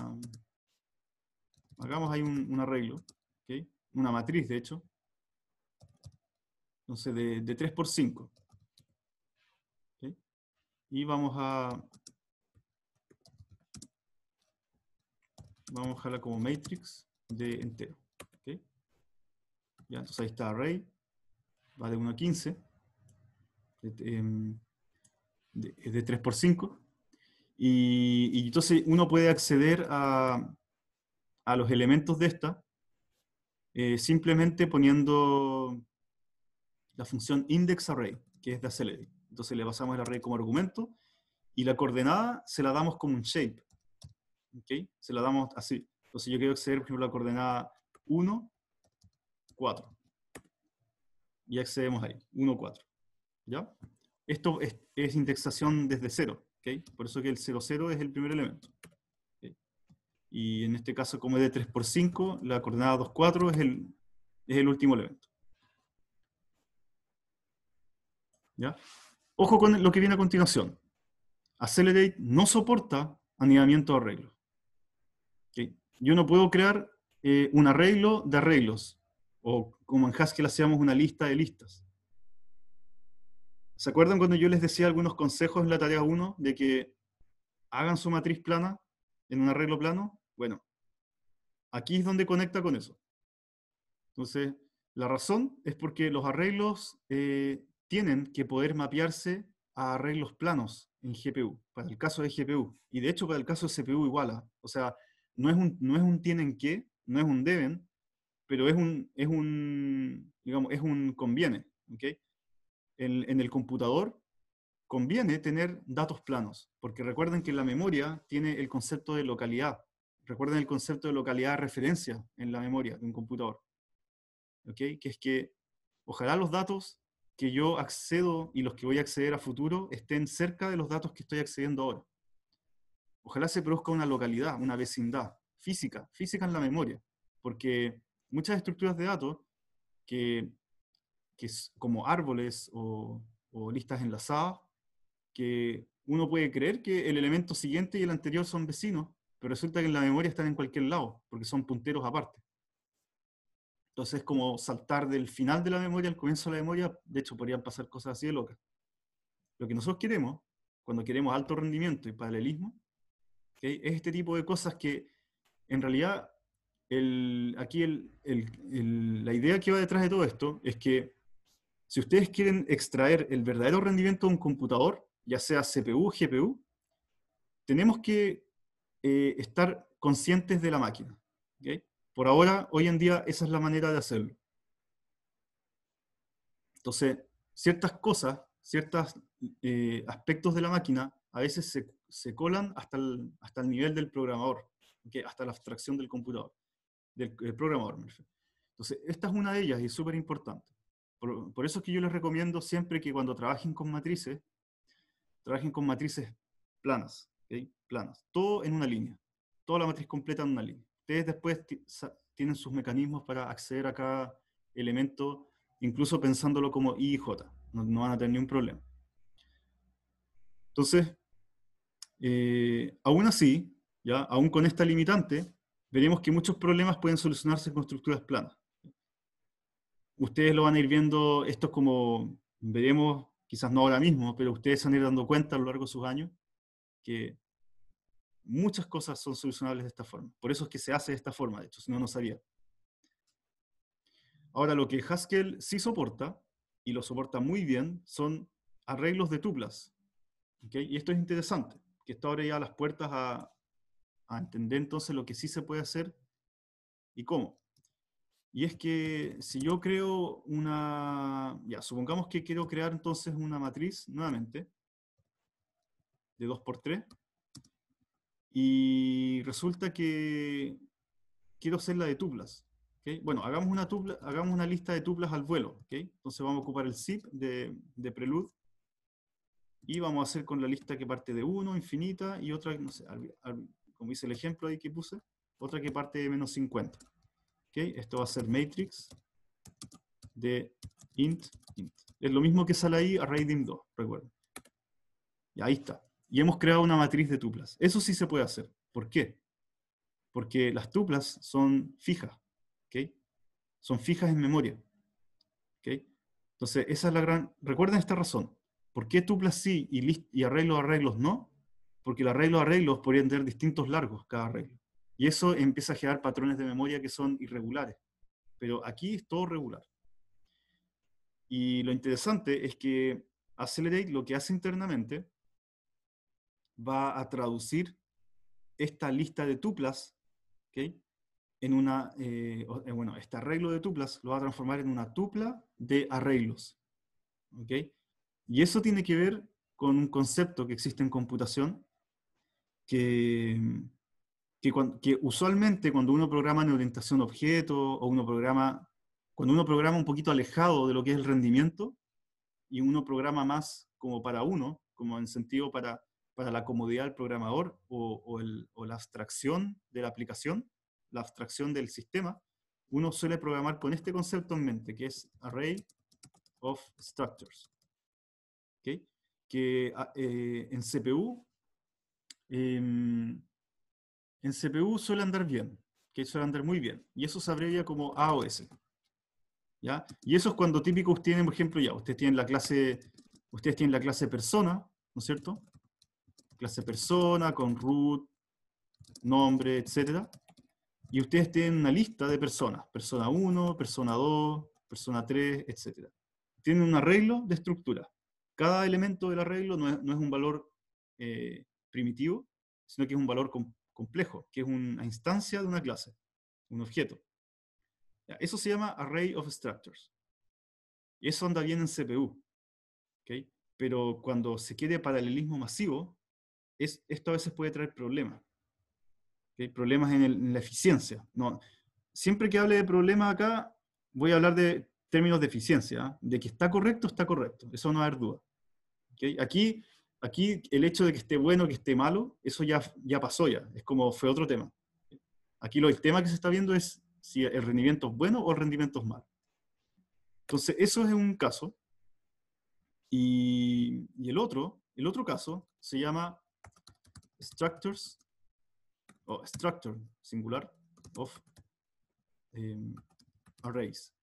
hagamos ahí un, arreglo, una matriz de hecho, entonces de, 3 por 5, y vamos a, vamos a dejarla como matrix de entero, ya, entonces ahí está array, va de 1 a 15, Em, de, de 3x5. Y, entonces uno puede acceder a, los elementos de esta eh, simplemente poniendo la función index array, que es de aceler Entonces le pasamos el array como argumento y la coordenada se la damos como un shape. ¿Okay? Se la damos así. Entonces yo quiero acceder, por ejemplo, a la coordenada 1, 4. Y accedemos ahí, 1, 4. ¿ya? Esto es, indexación desde cero, ¿Ok? Por eso que el 00 es el primer elemento. Y en este caso, como es de 3 por 5, la coordenada 2, 4 es el, es el último elemento. ¿Ya? Ojo con lo que viene a continuación. Accelerate no soporta anidamiento de arreglos. Yo no puedo crear eh, un arreglo de arreglos, o como en Haskell hacíamos una lista de listas. ¿Se acuerdan cuando yo les decía algunos consejos en la tarea 1 de que hagan su matriz plana en un arreglo plano? Bueno, aquí es donde conecta con eso. Entonces, la razón es porque los arreglos eh, tienen que poder mapearse a arreglos planos en GPU, para el caso de GPU. Y de hecho, para el caso de CPU iguala. ¿ah? O sea, no es un, no es un tienen que, no es un deben, pero es un, es un, digamos, es un conviene. ¿ok? en, el computador, conviene tener datos planos, porque recuerden que la memoria tiene el concepto de localidad. Recuerden el concepto de localidad de referencia en la memoria de un computador. ¿Ok? Que es que ojalá los datos que yo accedo y los que voy a acceder a futuro estén cerca de los datos que estoy accediendo ahora. Ojalá se produzca una localidad, una vecindad física, física en la memoria, porque muchas estructuras de datos que que es como árboles o, listas enlazadas, que uno puede creer que el elemento siguiente y el anterior son vecinos, pero resulta que en la memoria están en cualquier lado, porque son punteros aparte. Entonces, como saltar del final de la memoria al comienzo de la memoria, de hecho, podrían pasar cosas así de locas. Lo que nosotros queremos, cuando queremos alto rendimiento y paralelismo, es este tipo de cosas que, en realidad, el, aquí el, la idea que va detrás de todo esto es que si ustedes quieren extraer el verdadero rendimiento de un computador, ya sea CPU, GPU, tenemos que eh, estar conscientes de la máquina. Por ahora, hoy en día, esa es la manera de hacerlo. Entonces, ciertas cosas, ciertos eh, aspectos de la máquina, a veces se, colan hasta el, hasta el, nivel del programador, hasta la abstracción del computador, del, del programador. Entonces, esta es una de ellas y es súper importante. Por, eso es que yo les recomiendo siempre que cuando trabajen con matrices, trabajen con matrices planas, planas, todo en una línea, toda la matriz completa en una línea. Ustedes después tienen sus mecanismos para acceder a cada elemento, incluso pensándolo como I y J, no, van a tener ningún problema. Entonces, eh, aún así, ya, aún con esta limitante, veremos que muchos problemas pueden solucionarse con estructuras planas ustedes lo van a ir viendo, esto es como, veremos, quizás no ahora mismo, pero ustedes se van a ir dando cuenta a lo largo de sus años que muchas cosas son solucionables de esta forma. Por eso es que se hace de esta forma, de hecho, si no, no sabía. Ahora, lo que Haskell sí soporta, y lo soporta muy bien, son arreglos de tuplas. Y esto es interesante, que esto abre ya las puertas a entender entonces lo que sí se puede hacer y cómo. Y es que si yo creo una, ya, supongamos que quiero crear entonces una matriz nuevamente de 2x3 y resulta que quiero hacer la de tuplas. Bueno, hagamos una, tupla, hagamos una lista de tuplas al vuelo. Entonces vamos a ocupar el zip de, de prelude y vamos a hacer con la lista que parte de 1, infinita, y otra, no sé, como hice el ejemplo ahí que puse, otra que parte de menos 50. Esto va a ser matrix de int, int. Es lo mismo que sale ahí a int 2, recuerden. Y ahí está. Y hemos creado una matriz de tuplas. Eso sí se puede hacer. ¿Por qué? Porque las tuplas son fijas. ¿okay? Son fijas en memoria. Entonces, esa es la gran... Recuerden esta razón. ¿Por qué tuplas sí y, list... y arreglos arreglos no? Porque el arreglo arreglos podrían tener distintos largos cada arreglo. Y eso empieza a generar patrones de memoria que son irregulares. Pero aquí es todo regular. Y lo interesante es que Accelerate lo que hace internamente va a traducir esta lista de tuplas, ¿okay? en una, eh, eh, bueno, este arreglo de tuplas lo va a transformar en una tupla de arreglos. ¿Ok? Y eso tiene que ver con un concepto que existe en computación, que que, usualmente cuando uno programa en orientación de objeto o uno programa, cuando uno programa un poquito alejado de lo que es el rendimiento y uno programa más como para uno, como en sentido para, para la comodidad del programador o, la abstracción de la aplicación, la abstracción del sistema, uno suele programar con este concepto en mente, que es Array of Structures. Que ah, eh, en CPU em, en CPU suele andar bien, que suele andar muy bien, y eso se abrevia como AOS. ¿ya? Y eso es cuando típicos tienen, por ejemplo, ya, ustedes tienen la clase, ustedes tienen la clase persona, ¿no es cierto? Clase persona con root, nombre, etc. Y ustedes tienen una lista de personas, persona 1, persona 2, persona 3, etc. Tienen un arreglo de estructura. Cada elemento del arreglo no es, un valor eh, primitivo, sino que es un valor complejo, que es una instancia de una clase, un objeto. Eso se llama Array of Structures. Eso anda bien en CPU. Pero cuando se quiere paralelismo masivo, es, esto a veces puede traer problemas. ¿okay? Problemas en, la eficiencia. No, siempre que hable de problemas acá, voy a hablar de términos de eficiencia. ¿ah? De que está correcto, está correcto. Eso no va a haber duda. Aquí aquí el hecho de que esté bueno, que esté malo, eso ya, ya pasó ya, es como fue otro tema. Aquí lo, el tema que se está viendo es si el rendimiento es bueno o el rendimiento es malo. Entonces, eso es un caso. Y, el otro, el otro caso se llama structures o structure singular of em, arrays,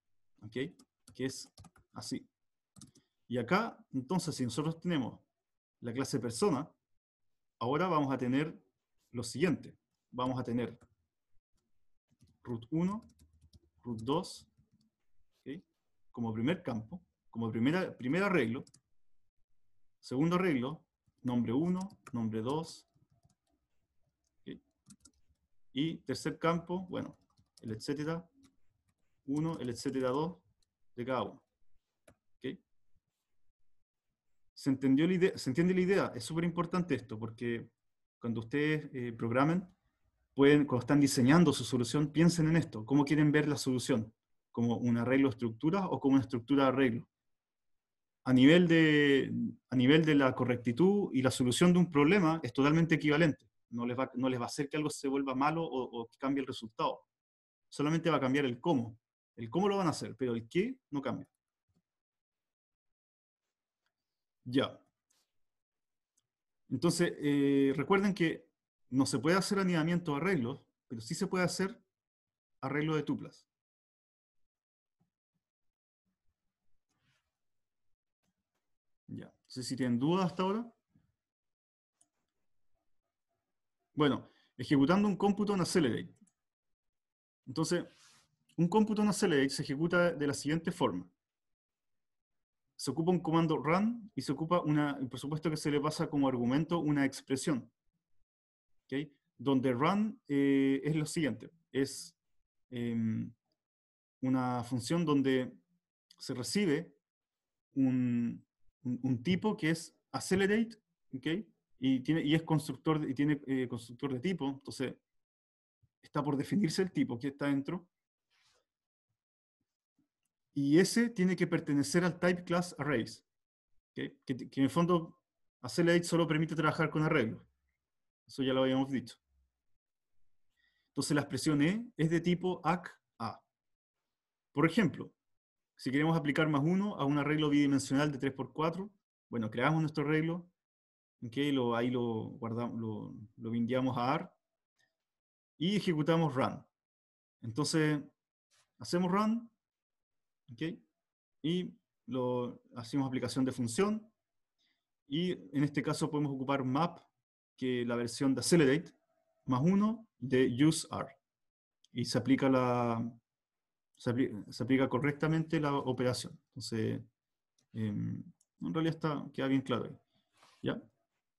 ¿ok? Que es así. Y acá, entonces, si nosotros tenemos la clase persona, ahora vamos a tener lo siguiente. Vamos a tener root 1, root 2, como primer campo, como primera, primer arreglo. Segundo arreglo, nombre 1, nombre 2. Y tercer campo, bueno, el etcétera 1, el etcétera 2 de cada uno. ¿Se, entiende la idea? Es súper importante esto, porque cuando ustedes eh, programen, pueden, cuando están diseñando su solución, piensen en esto, cómo quieren ver la solución, como un arreglo de estructura o como una estructura de arreglo. A nivel de, a nivel de la correctitud y la solución de un problema es totalmente equivalente. No les va, no les va a hacer que algo se vuelva malo o, o que cambie el resultado. Solamente va a cambiar el cómo. El cómo lo van a hacer, pero el qué no cambia. Ya. Entonces, eh, recuerden que no se puede hacer anidamiento de arreglos, pero sí se puede hacer arreglo de tuplas. Ya. No sé si tienen dudas hasta ahora. Bueno, ejecutando un cómputo en Accelerate. Entonces, un cómputo en Accelerate se ejecuta de la siguiente forma se ocupa un comando run y se ocupa una, por supuesto que se le pasa como argumento una expresión, ¿ok? donde run eh, es lo siguiente, es em, una función donde se recibe un, tipo que es accelerate, ¿ok? y, tiene, y es constructor, y tiene eh, constructor de tipo, entonces está por definirse el tipo que está dentro, y ese tiene que pertenecer al type class arrays, que, en el fondo Acelerate solo permite trabajar con arreglos. Eso ya lo habíamos dicho. Entonces la expresión E es de tipo A. Por ejemplo, si queremos aplicar más uno a un arreglo bidimensional de 3x4, bueno, creamos nuestro arreglo, okay, ahí lo, guardamos, lo, lo a R. y ejecutamos run. Entonces, hacemos run y lo hacemos aplicación de función. Y en este caso podemos ocupar map, que la versión de accelerate, más uno de useR. Y se aplica, la, se, aplica, correctamente la operación. Entonces, em, en realidad está, queda bien claro ahí. ¿Ya?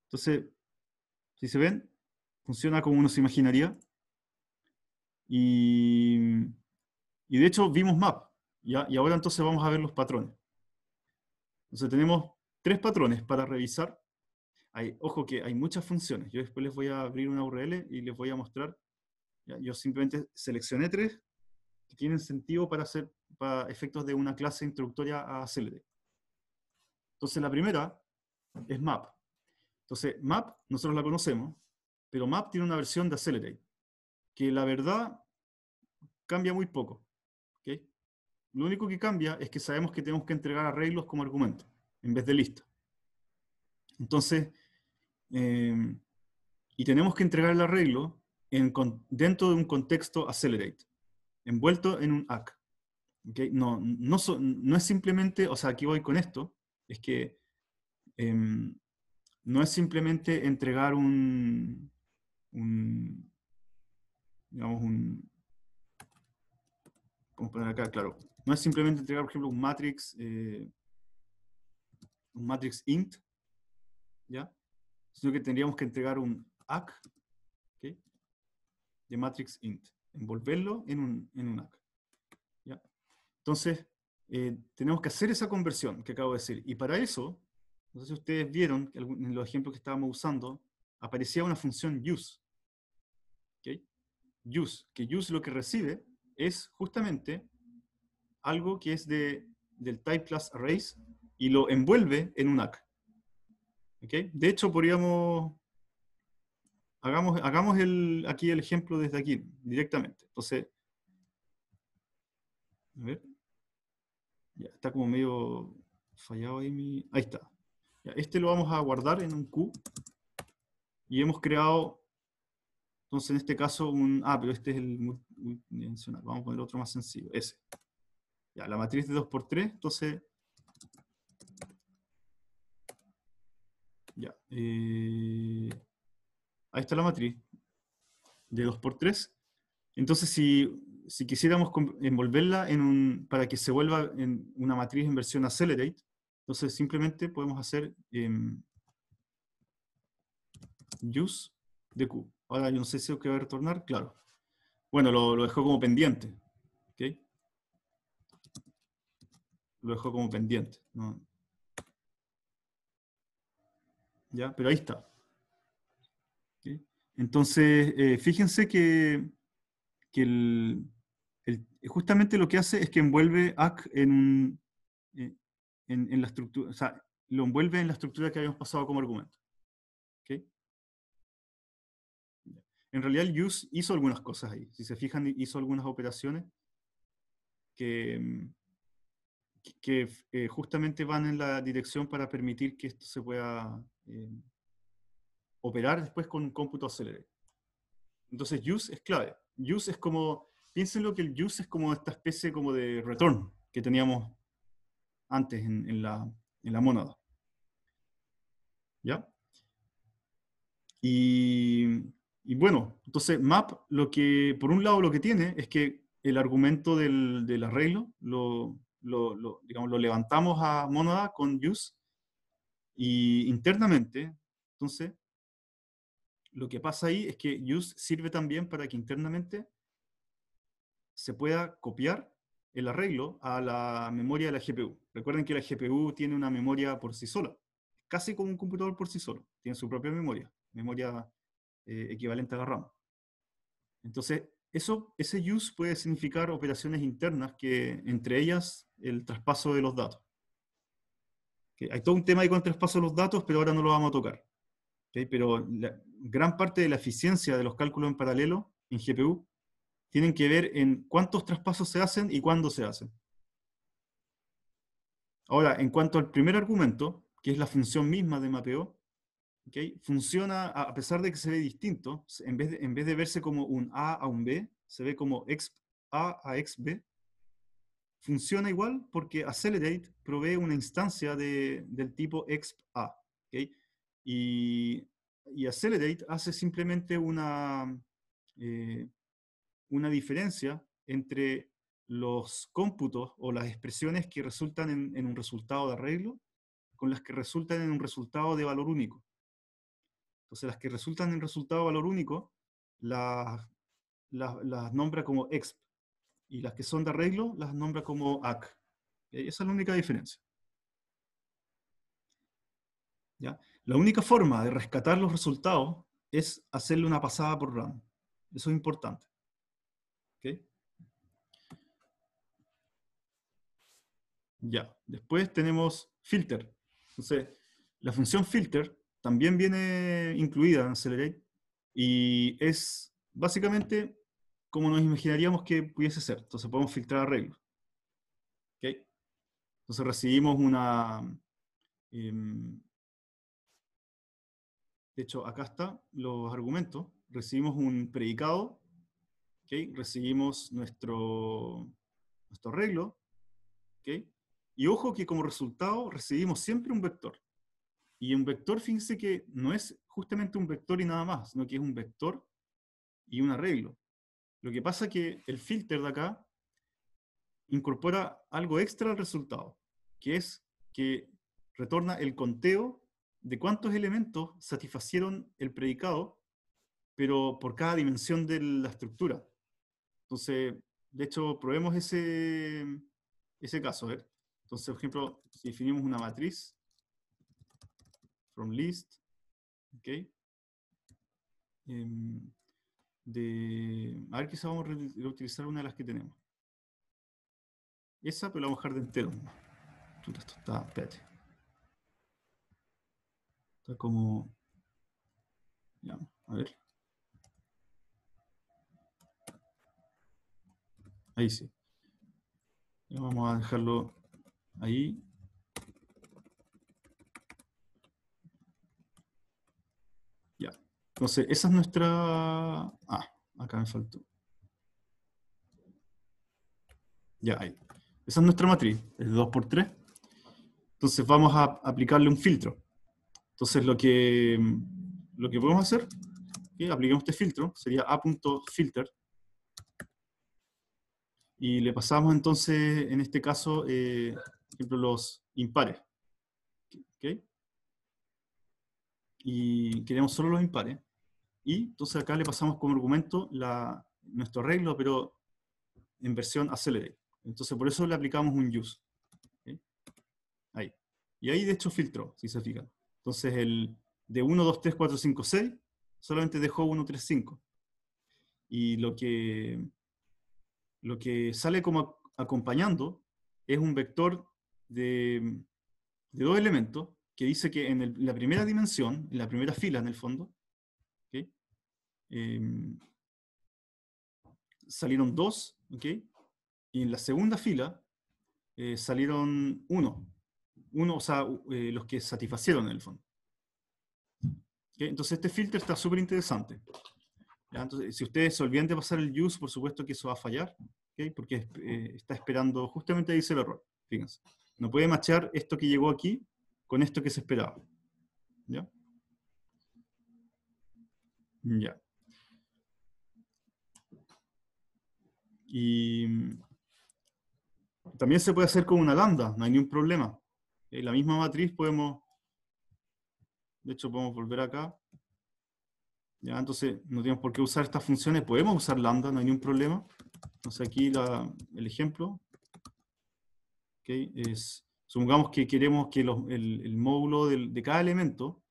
Entonces, si se ven, funciona como uno se imaginaría. Y, y de hecho vimos map. Y ahora entonces vamos a ver los patrones. Entonces tenemos tres patrones para revisar. Hay, ojo que hay muchas funciones. Yo después les voy a abrir una URL y les voy a mostrar. Yo simplemente seleccioné tres que tienen sentido para, hacer, para efectos de una clase introductoria a Accelerate. Entonces la primera es map. Entonces map nosotros la conocemos, pero map tiene una versión de Accelerate, que la verdad cambia muy poco. Lo único que cambia es que sabemos que tenemos que entregar arreglos como argumento, en vez de lista. Entonces, eh, y tenemos que entregar el arreglo dentro de un contexto Accelerate, envuelto en un ACK. No, no, es simplemente, o sea, aquí voy con esto, es que em, no es simplemente entregar un, un digamos, un, vamos a poner acá, claro, no es simplemente entregar, por ejemplo, un matrix, eh, un matrix int, ¿ya? Sino que tendríamos que entregar un ACK de matrix int, envolverlo en un, en ACK. ¿ya? Entonces, eh, tenemos que hacer esa conversión que acabo de decir. Y para eso, no sé si ustedes vieron que en los ejemplos que estábamos usando, aparecía una función use. ¿okay? Use, que use lo que recibe es justamente algo que es de, del type class arrays y lo envuelve en un ACK. ¿Okay? De hecho, podríamos, hagamos, hagamos el, aquí el ejemplo desde aquí, directamente. Entonces, a ver, ya, está como medio fallado ahí mi... Ahí está. este lo vamos a guardar en un Q y hemos creado entonces, en este caso, un... Ah, pero este es el Vamos a poner otro más sencillo, ese. Ya, la matriz de 2 por 3, entonces... Ya. Eh, ahí está la matriz de 2 por 3. Entonces, si, quisiéramos envolverla en un, para que se vuelva en una matriz en versión accelerate, entonces simplemente podemos hacer em, use de Q. Ahora, yo no sé si lo que va a retornar, claro. Bueno, lo, lo dejó como pendiente. lo dejó como pendiente. ¿Ya? Pero ahí está. Entonces, eh, fíjense que, el, justamente lo que hace es que envuelve ACK eh, en, en, la estructura, o sea, lo envuelve en la estructura que habíamos pasado como argumento. En realidad, el use hizo algunas cosas ahí. Si se fijan, hizo algunas operaciones que, mm, que eh, justamente van en la dirección para permitir que esto se pueda eh, operar después con cómputo acelerado. Entonces, use es clave. Use es como, lo que el use es como esta especie como de return que teníamos antes en, la, en ¿Ya? Y, bueno, entonces map, lo que, por un lado lo que tiene es que el argumento del arreglo lo, lo, digamos, lo levantamos a Monada con use y internamente, entonces, lo que pasa ahí es que use sirve también para que internamente se pueda copiar el arreglo a la memoria de la GPU. Recuerden que la GPU tiene una memoria por sí sola, casi como un computador por sí solo, tiene su propia memoria, memoria eh, equivalente a la RAM. Entonces, eso, ese use puede significar operaciones internas que, entre ellas, el traspaso de los datos. Hay todo un tema de con traspaso de los datos, pero ahora no lo vamos a tocar. Pero gran parte de la eficiencia de los cálculos en paralelo en GPU tienen que ver en cuántos traspasos se hacen y cuándo se hacen. Ahora, en cuanto al primer argumento, que es la función misma de mapeo, funciona, a pesar de que se ve distinto, en vez, de, en vez de verse como un A a un B, se ve como ex A a ex B, funciona igual porque Accelerate provee una instancia del tipo exp A. Y, y, Accelerate hace simplemente una, eh, una diferencia entre los cómputos o las expresiones que resultan en, un resultado de arreglo con las que resultan en un resultado de valor único. O sea, las que resultan en resultado valor único, las, nombra como exp. Y las que son de arreglo, las nombra como ac. E, esa es la única diferencia. La única forma de rescatar los resultados es hacerle una pasada por RAM. Eso es importante. Ya, después tenemos filter. Entonces, la función filter también viene incluida en Accelerate y es básicamente como nos imaginaríamos que pudiese ser. Entonces podemos filtrar arreglos. Entonces recibimos una... Em, de hecho, acá están los argumentos. Recibimos un predicado, ¿okay? recibimos nuestro, nuestro arreglo, y ojo que como resultado recibimos siempre un vector. Y un vector, fíjense que no es justamente un vector y nada más, sino que es un vector y un arreglo. Lo que pasa es que el filter de acá incorpora algo extra al resultado, que es que retorna el conteo de cuántos elementos satisfacieron el predicado, pero por cada dimensión de la estructura. Entonces, de hecho, probemos ese, ese caso. Entonces, por ejemplo, si definimos una matriz from list, okay? Em, de, a ver, quizá vamos a reutilizar una de las que tenemos. Esa, pero la vamos a dejar de entero. esto está, espérate. Está como... Ya, a ver. Ahí sí. Vamos a dejarlo ahí. Entonces, esa es nuestra... Ah, acá me faltó. Ya, ahí. Esa es nuestra matriz, es 2 por 3. Entonces vamos a aplicarle un filtro. Entonces lo que, lo que podemos hacer, que apliquemos este filtro, sería a.filter. Y le pasamos entonces, en este caso, eh, por ejemplo, los impares. ¿Okay? Y queremos solo los impares. Y entonces acá le pasamos como argumento la, nuestro arreglo, pero en versión Accelerate. Entonces por eso le aplicamos un use. Ahí. Y ahí de hecho filtró, si se fijan. Entonces el de 1, 2, 3, 4, 5, 6, solamente dejó 1, 3, 5. Y lo que, lo que sale como acompañando es un vector de, dos elementos que dice que en la primera dimensión, en la primera fila en el fondo, Em, salieron dos, ¿ok? Y en la segunda fila eh, salieron uno. Uno, o sea, eh, los que satisfacieron el fondo. Entonces este filtro está súper interesante. si ustedes se olvidan de pasar el use, por supuesto que eso va a fallar, ¿okay? porque eh, está esperando, justamente dice el error, fíjense. No puede machar esto que llegó aquí con esto que se esperaba. ¿Ya? Ya. Y también se puede hacer con una lambda, no hay ningún problema. En eh, la misma matriz podemos, de hecho podemos volver acá. Ya, entonces no tenemos por qué usar estas funciones, podemos usar lambda, no hay ningún problema. Entonces aquí el ejemplo es, supongamos que queremos que el, módulo de, cada elemento,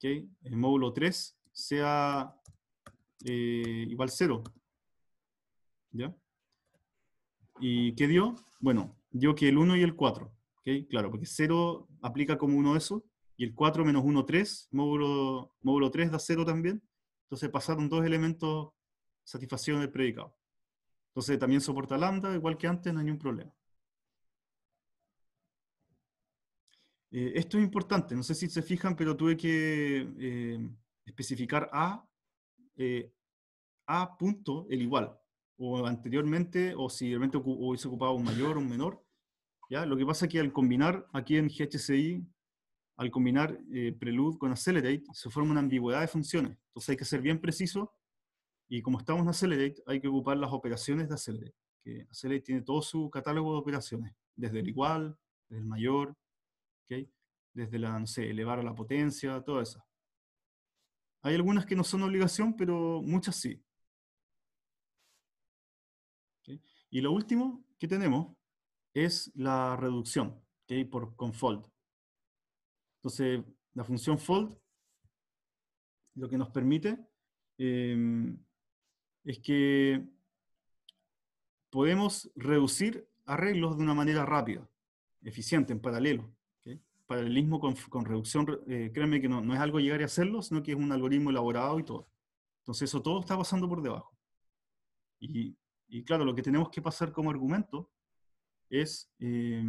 el módulo 3, sea eh, igual 0. ¿ya? ¿Y qué dio? Bueno, dio que el 1 y el 4, Claro, porque 0 aplica como 1 eso, y el 4 menos 1, 3, módulo, módulo 3 da 0 también, entonces pasaron dos elementos satisfacción del predicado. Entonces también soporta lambda, igual que antes, no hay ningún problema. Eh, esto es importante, no sé si se fijan, pero tuve que eh, especificar a, eh, a punto el igual o anteriormente, o si realmente hubiese ocupado un mayor o un menor. ¿ya? Lo que pasa es que al combinar aquí en GHCI, al combinar eh, Prelude con Accelerate, se forma una ambigüedad de funciones. Entonces hay que ser bien preciso, y como estamos en Accelerate, hay que ocupar las operaciones de Accelerate, que Accelerate tiene todo su catálogo de operaciones, desde el igual, el mayor, desde la, elevar a la potencia, toda eso. Hay algunas que no son obligación, pero muchas sí. Y lo último que tenemos es la reducción Por, con fold. Entonces, la función fold lo que nos permite em, es que podemos reducir arreglos de una manera rápida, eficiente, en paralelo. Paralelismo con, reducción, créeme eh, créanme que no, no, es algo llegar y hacerlo, sino que es un algoritmo elaborado y todo. Entonces eso todo está pasando por debajo. Y y claro, lo que tenemos que pasar como argumento es, eh,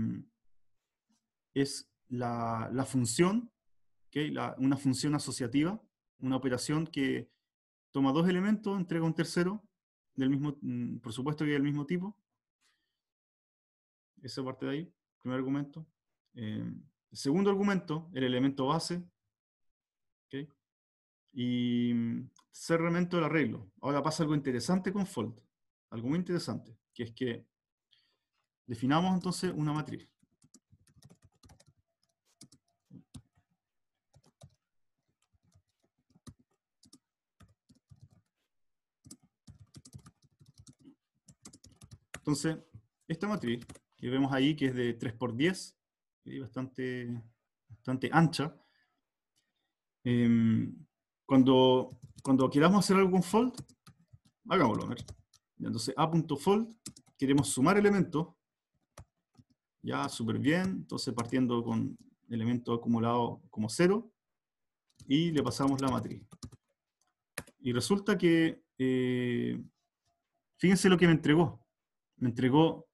es la, función, una función asociativa, una operación que toma dos elementos, entrega un tercero, del mismo, mm, por supuesto que del mismo tipo. Esa parte de ahí, primer argumento. Eh, segundo argumento, el elemento base. Y mm, cerramiento del el arreglo. Ahora pasa algo interesante con Fold algo muy interesante, que es que definamos entonces una matriz. Entonces, esta matriz que vemos ahí, que es de 3 por 10, bastante, bastante ancha, em, cuando, cuando queramos hacer algún fold, hagámoslo. A ver. Entonces, a.fold, queremos sumar elementos. Ya, súper bien. Entonces, partiendo con elemento acumulado como cero. Y le pasamos la matriz. Y resulta que, eh, fíjense lo que me entregó. Me entregó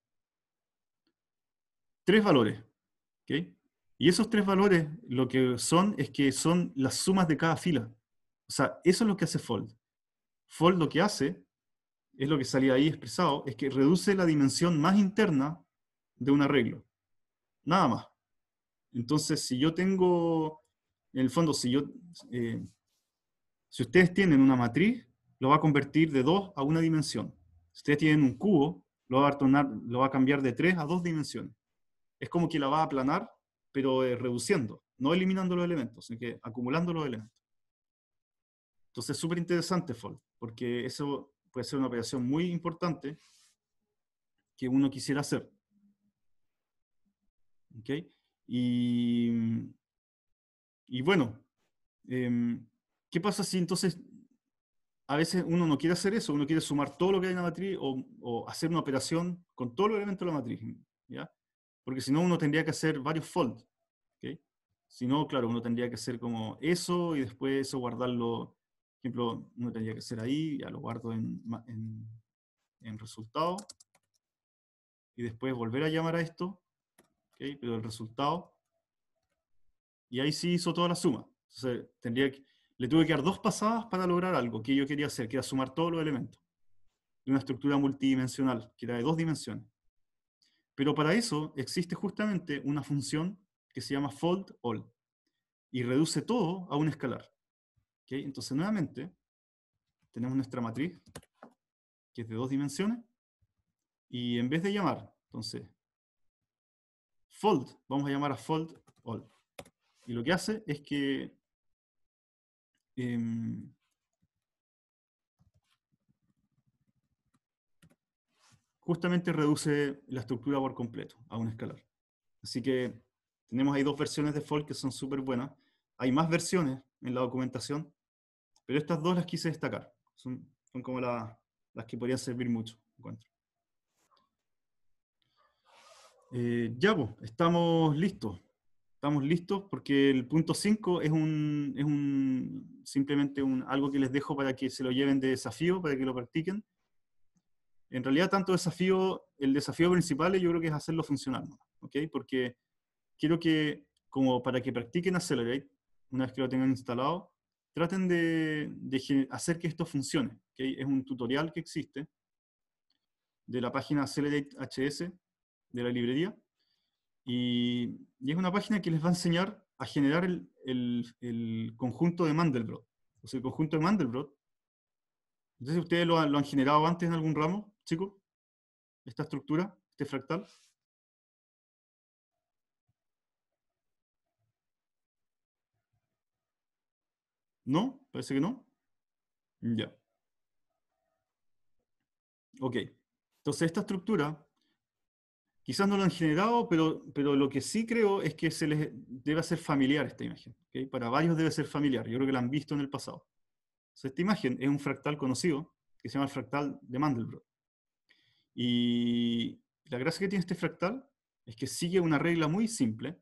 tres valores. ¿okay? Y esos tres valores lo que son es que son las sumas de cada fila. O sea, eso es lo que hace Fold. Fold lo que hace es lo que salía ahí expresado, es que reduce la dimensión más interna de un arreglo. Nada más. Entonces, si yo tengo, en el fondo, si yo, eh, si ustedes tienen una matriz, lo va a convertir de dos a una dimensión. Si ustedes tienen un cubo, lo va a, lo va a cambiar de tres a dos dimensiones. Es como que la va a aplanar, pero eh, reduciendo, no eliminando los elementos, sino que acumulando los elementos. Entonces, súper interesante, Fold, porque eso puede una operación muy importante que uno quisiera hacer. ok Y, bueno, em, ¿qué pasa si entonces a veces uno no quiere hacer eso? Uno quiere sumar todo lo que hay en la matriz o, hacer una operación con todos los elementos de la matriz, ¿ya? Porque si no, uno tendría que hacer varios folds. Si no, claro, uno tendría que hacer como eso y después eso guardarlo ejemplo, no tendría que ser ahí, ya lo guardo en, en, resultado. Y después volver a llamar a esto, pero el resultado. Y ahí sí hizo toda la suma. Entonces, tendría le tuve que dar dos pasadas para lograr algo que yo quería hacer, que era sumar todos los elementos. De una estructura multidimensional, que era de dos dimensiones. Pero para eso existe justamente una función que se llama fold all y reduce todo a un escalar. Entonces, nuevamente, tenemos nuestra matriz, que es de dos dimensiones, y en vez de llamar, entonces, fold, vamos a llamar a fold all. Y lo que hace es que em, justamente reduce la estructura por completo a un escalar. Así que tenemos ahí dos versiones de fold que son súper buenas. Hay más versiones en la documentación, pero estas dos las quise destacar. Son, son como las que podrían servir mucho, encuentro. Eh, ya, pues, estamos listos. Estamos listos porque el punto 5 es, un, simplemente un, algo que les dejo para que se lo lleven de desafío, para que lo practiquen. En realidad, tanto desafío, el desafío principal yo creo que es hacerlo funcionar, ¿ok? Porque quiero que, como para que practiquen Accelerate, una vez que lo tengan instalado, traten de, hacer que esto funcione. que Es un tutorial que existe de la página Accelerate HS de la librería. Y, es una página que les va a enseñar a generar el, conjunto de Mandelbrot. O el conjunto de Mandelbrot. Entonces, ¿ustedes lo, lo han generado antes en algún ramo, chicos? ¿Esta estructura, este fractal? ¿No? Parece que no. Ya. Ok. Entonces, esta estructura, quizás no lo han generado, pero, pero lo que sí creo es que se les debe hacer familiar esta imagen. ¿okay? Para varios debe ser familiar. Yo creo que la han visto en el pasado. esta imagen es un fractal conocido, que se llama el fractal de Mandelbrot. Y la gracia que tiene este fractal es que sigue una regla muy simple,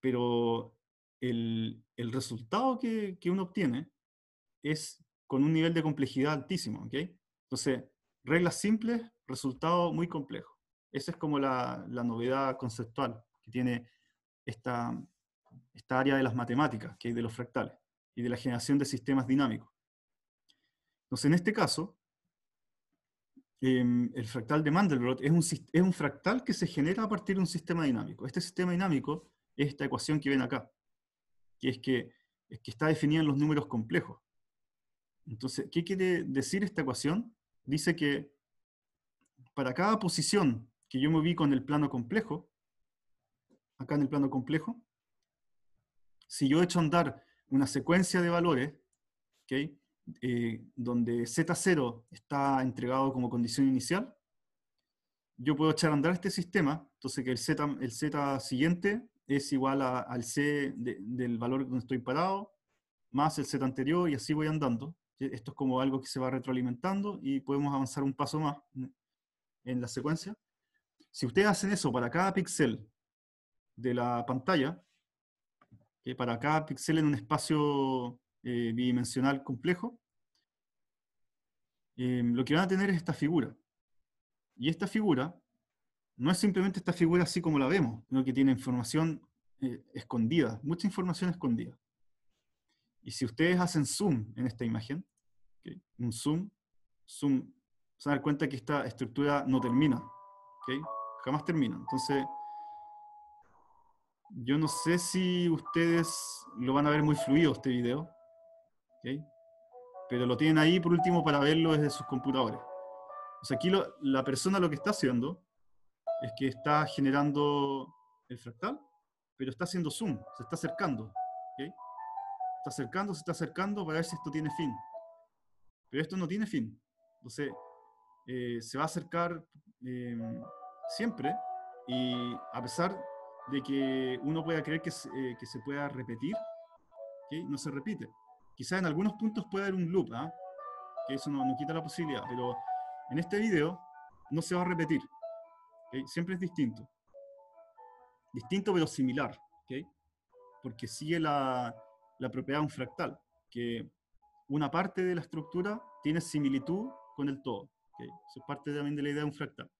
pero el, resultado que, uno obtiene es con un nivel de complejidad altísimo, ¿ok? Entonces, reglas simples, resultado muy complejo. Esa es como la, novedad conceptual que tiene esta, esta área de las matemáticas, que hay de los fractales y de la generación de sistemas dinámicos. Entonces, en este caso, em, el fractal de Mandelbrot es un, es un fractal que se genera a partir de un sistema dinámico. Este sistema dinámico es esta ecuación que ven acá que es que, está definida en los números complejos. Entonces, ¿qué quiere decir esta ecuación? Dice que para cada posición que yo me ubico con el plano complejo, acá en el plano complejo, si yo echo a andar una secuencia de valores, eh, donde Z0 está entregado como condición inicial, yo puedo echar a andar este sistema, entonces que el Z, el Z siguiente es igual al C del valor donde estoy parado, más el Z anterior, y así voy andando. Esto es como algo que se va retroalimentando y podemos avanzar un paso más en la secuencia. Si ustedes hacen eso para cada píxel de la pantalla, que para cada píxel en un espacio eh, bidimensional complejo, eh, lo que van a tener es esta figura. Y esta figura no es simplemente esta figura así como la vemos, sino que tiene información eh, escondida, mucha información escondida. Y si ustedes hacen zoom en esta imagen, un zoom, zoom, se dan cuenta que esta estructura no termina, ¿okay? jamás termina. Entonces, yo no sé si ustedes lo van a ver muy fluido este video, ¿okay? pero lo tienen ahí por último para verlo desde sus computadores. O sea, aquí la persona lo que está haciendo es que está generando el fractal, pero está haciendo zoom, se está acercando. Está acercando, se está acercando para ver si esto tiene fin. Pero esto no tiene fin. Entonces, eh, se va a acercar em, siempre y a pesar de que uno pueda creer que, eh, que se pueda repetir, no se repite. quizá en algunos puntos puede haber un loop, ¿ah? que eso no, no quita la posibilidad, pero en este video no se va a repetir. Siempre es distinto. Distinto pero similar, porque sigue la, la propiedad de un fractal, que una parte de la estructura tiene similitud con el todo. Eso es parte también de la idea de un fractal.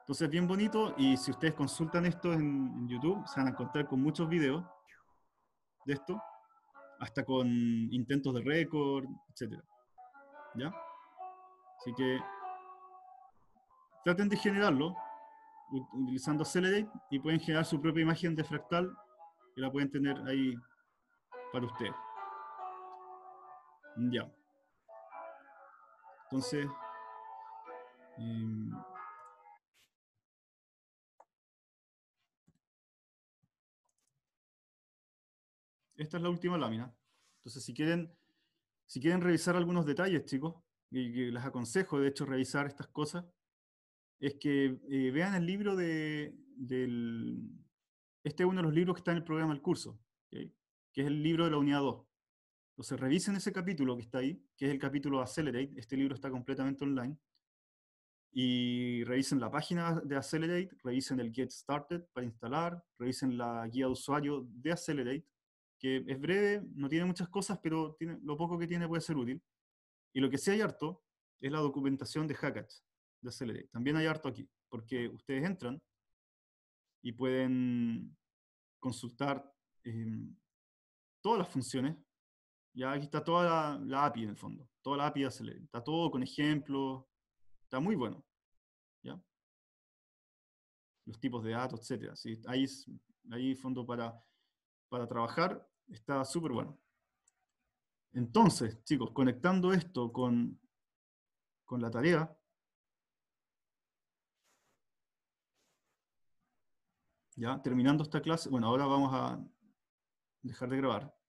Entonces, bien bonito, y si ustedes consultan esto en, YouTube, se van a encontrar con muchos videos de esto, hasta con intentos de récord, etc. ¿Ya? Así que traten de generarlo, utilizando Celedate y pueden generar su propia imagen de fractal y la pueden tener ahí para usted. Ya. Entonces, em, esta es la última lámina. Entonces, si quieren, si quieren revisar algunos detalles, chicos, y, y les aconsejo, de hecho, revisar estas cosas, es que eh, vean el libro de, Este es uno de los libros que está en el programa del curso, que es el libro de la unidad 2. Entonces revisen ese capítulo que está ahí, que es el capítulo de Accelerate. Este libro está completamente online. Y revisen la página de Accelerate, revisen el Get Started para instalar, revisen la guía de usuario de Accelerate, que es breve, no tiene muchas cosas, pero tiene, lo poco que tiene puede ser útil. Y lo que sí hay harto es la documentación de Hackathon de Accelerate. También hay harto aquí, porque ustedes entran y pueden consultar em, todas las funciones. Ya aquí está toda la, API en el fondo, toda la API de Accelerate. Está todo con ejemplos, está muy bueno. ¿ya? Los tipos de datos, etcétera. Sí, ahí, es, ahí fondo para, para trabajar está súper bueno. Entonces, chicos, conectando esto con, con la tarea, Ya terminando esta clase, bueno, ahora vamos a dejar de grabar.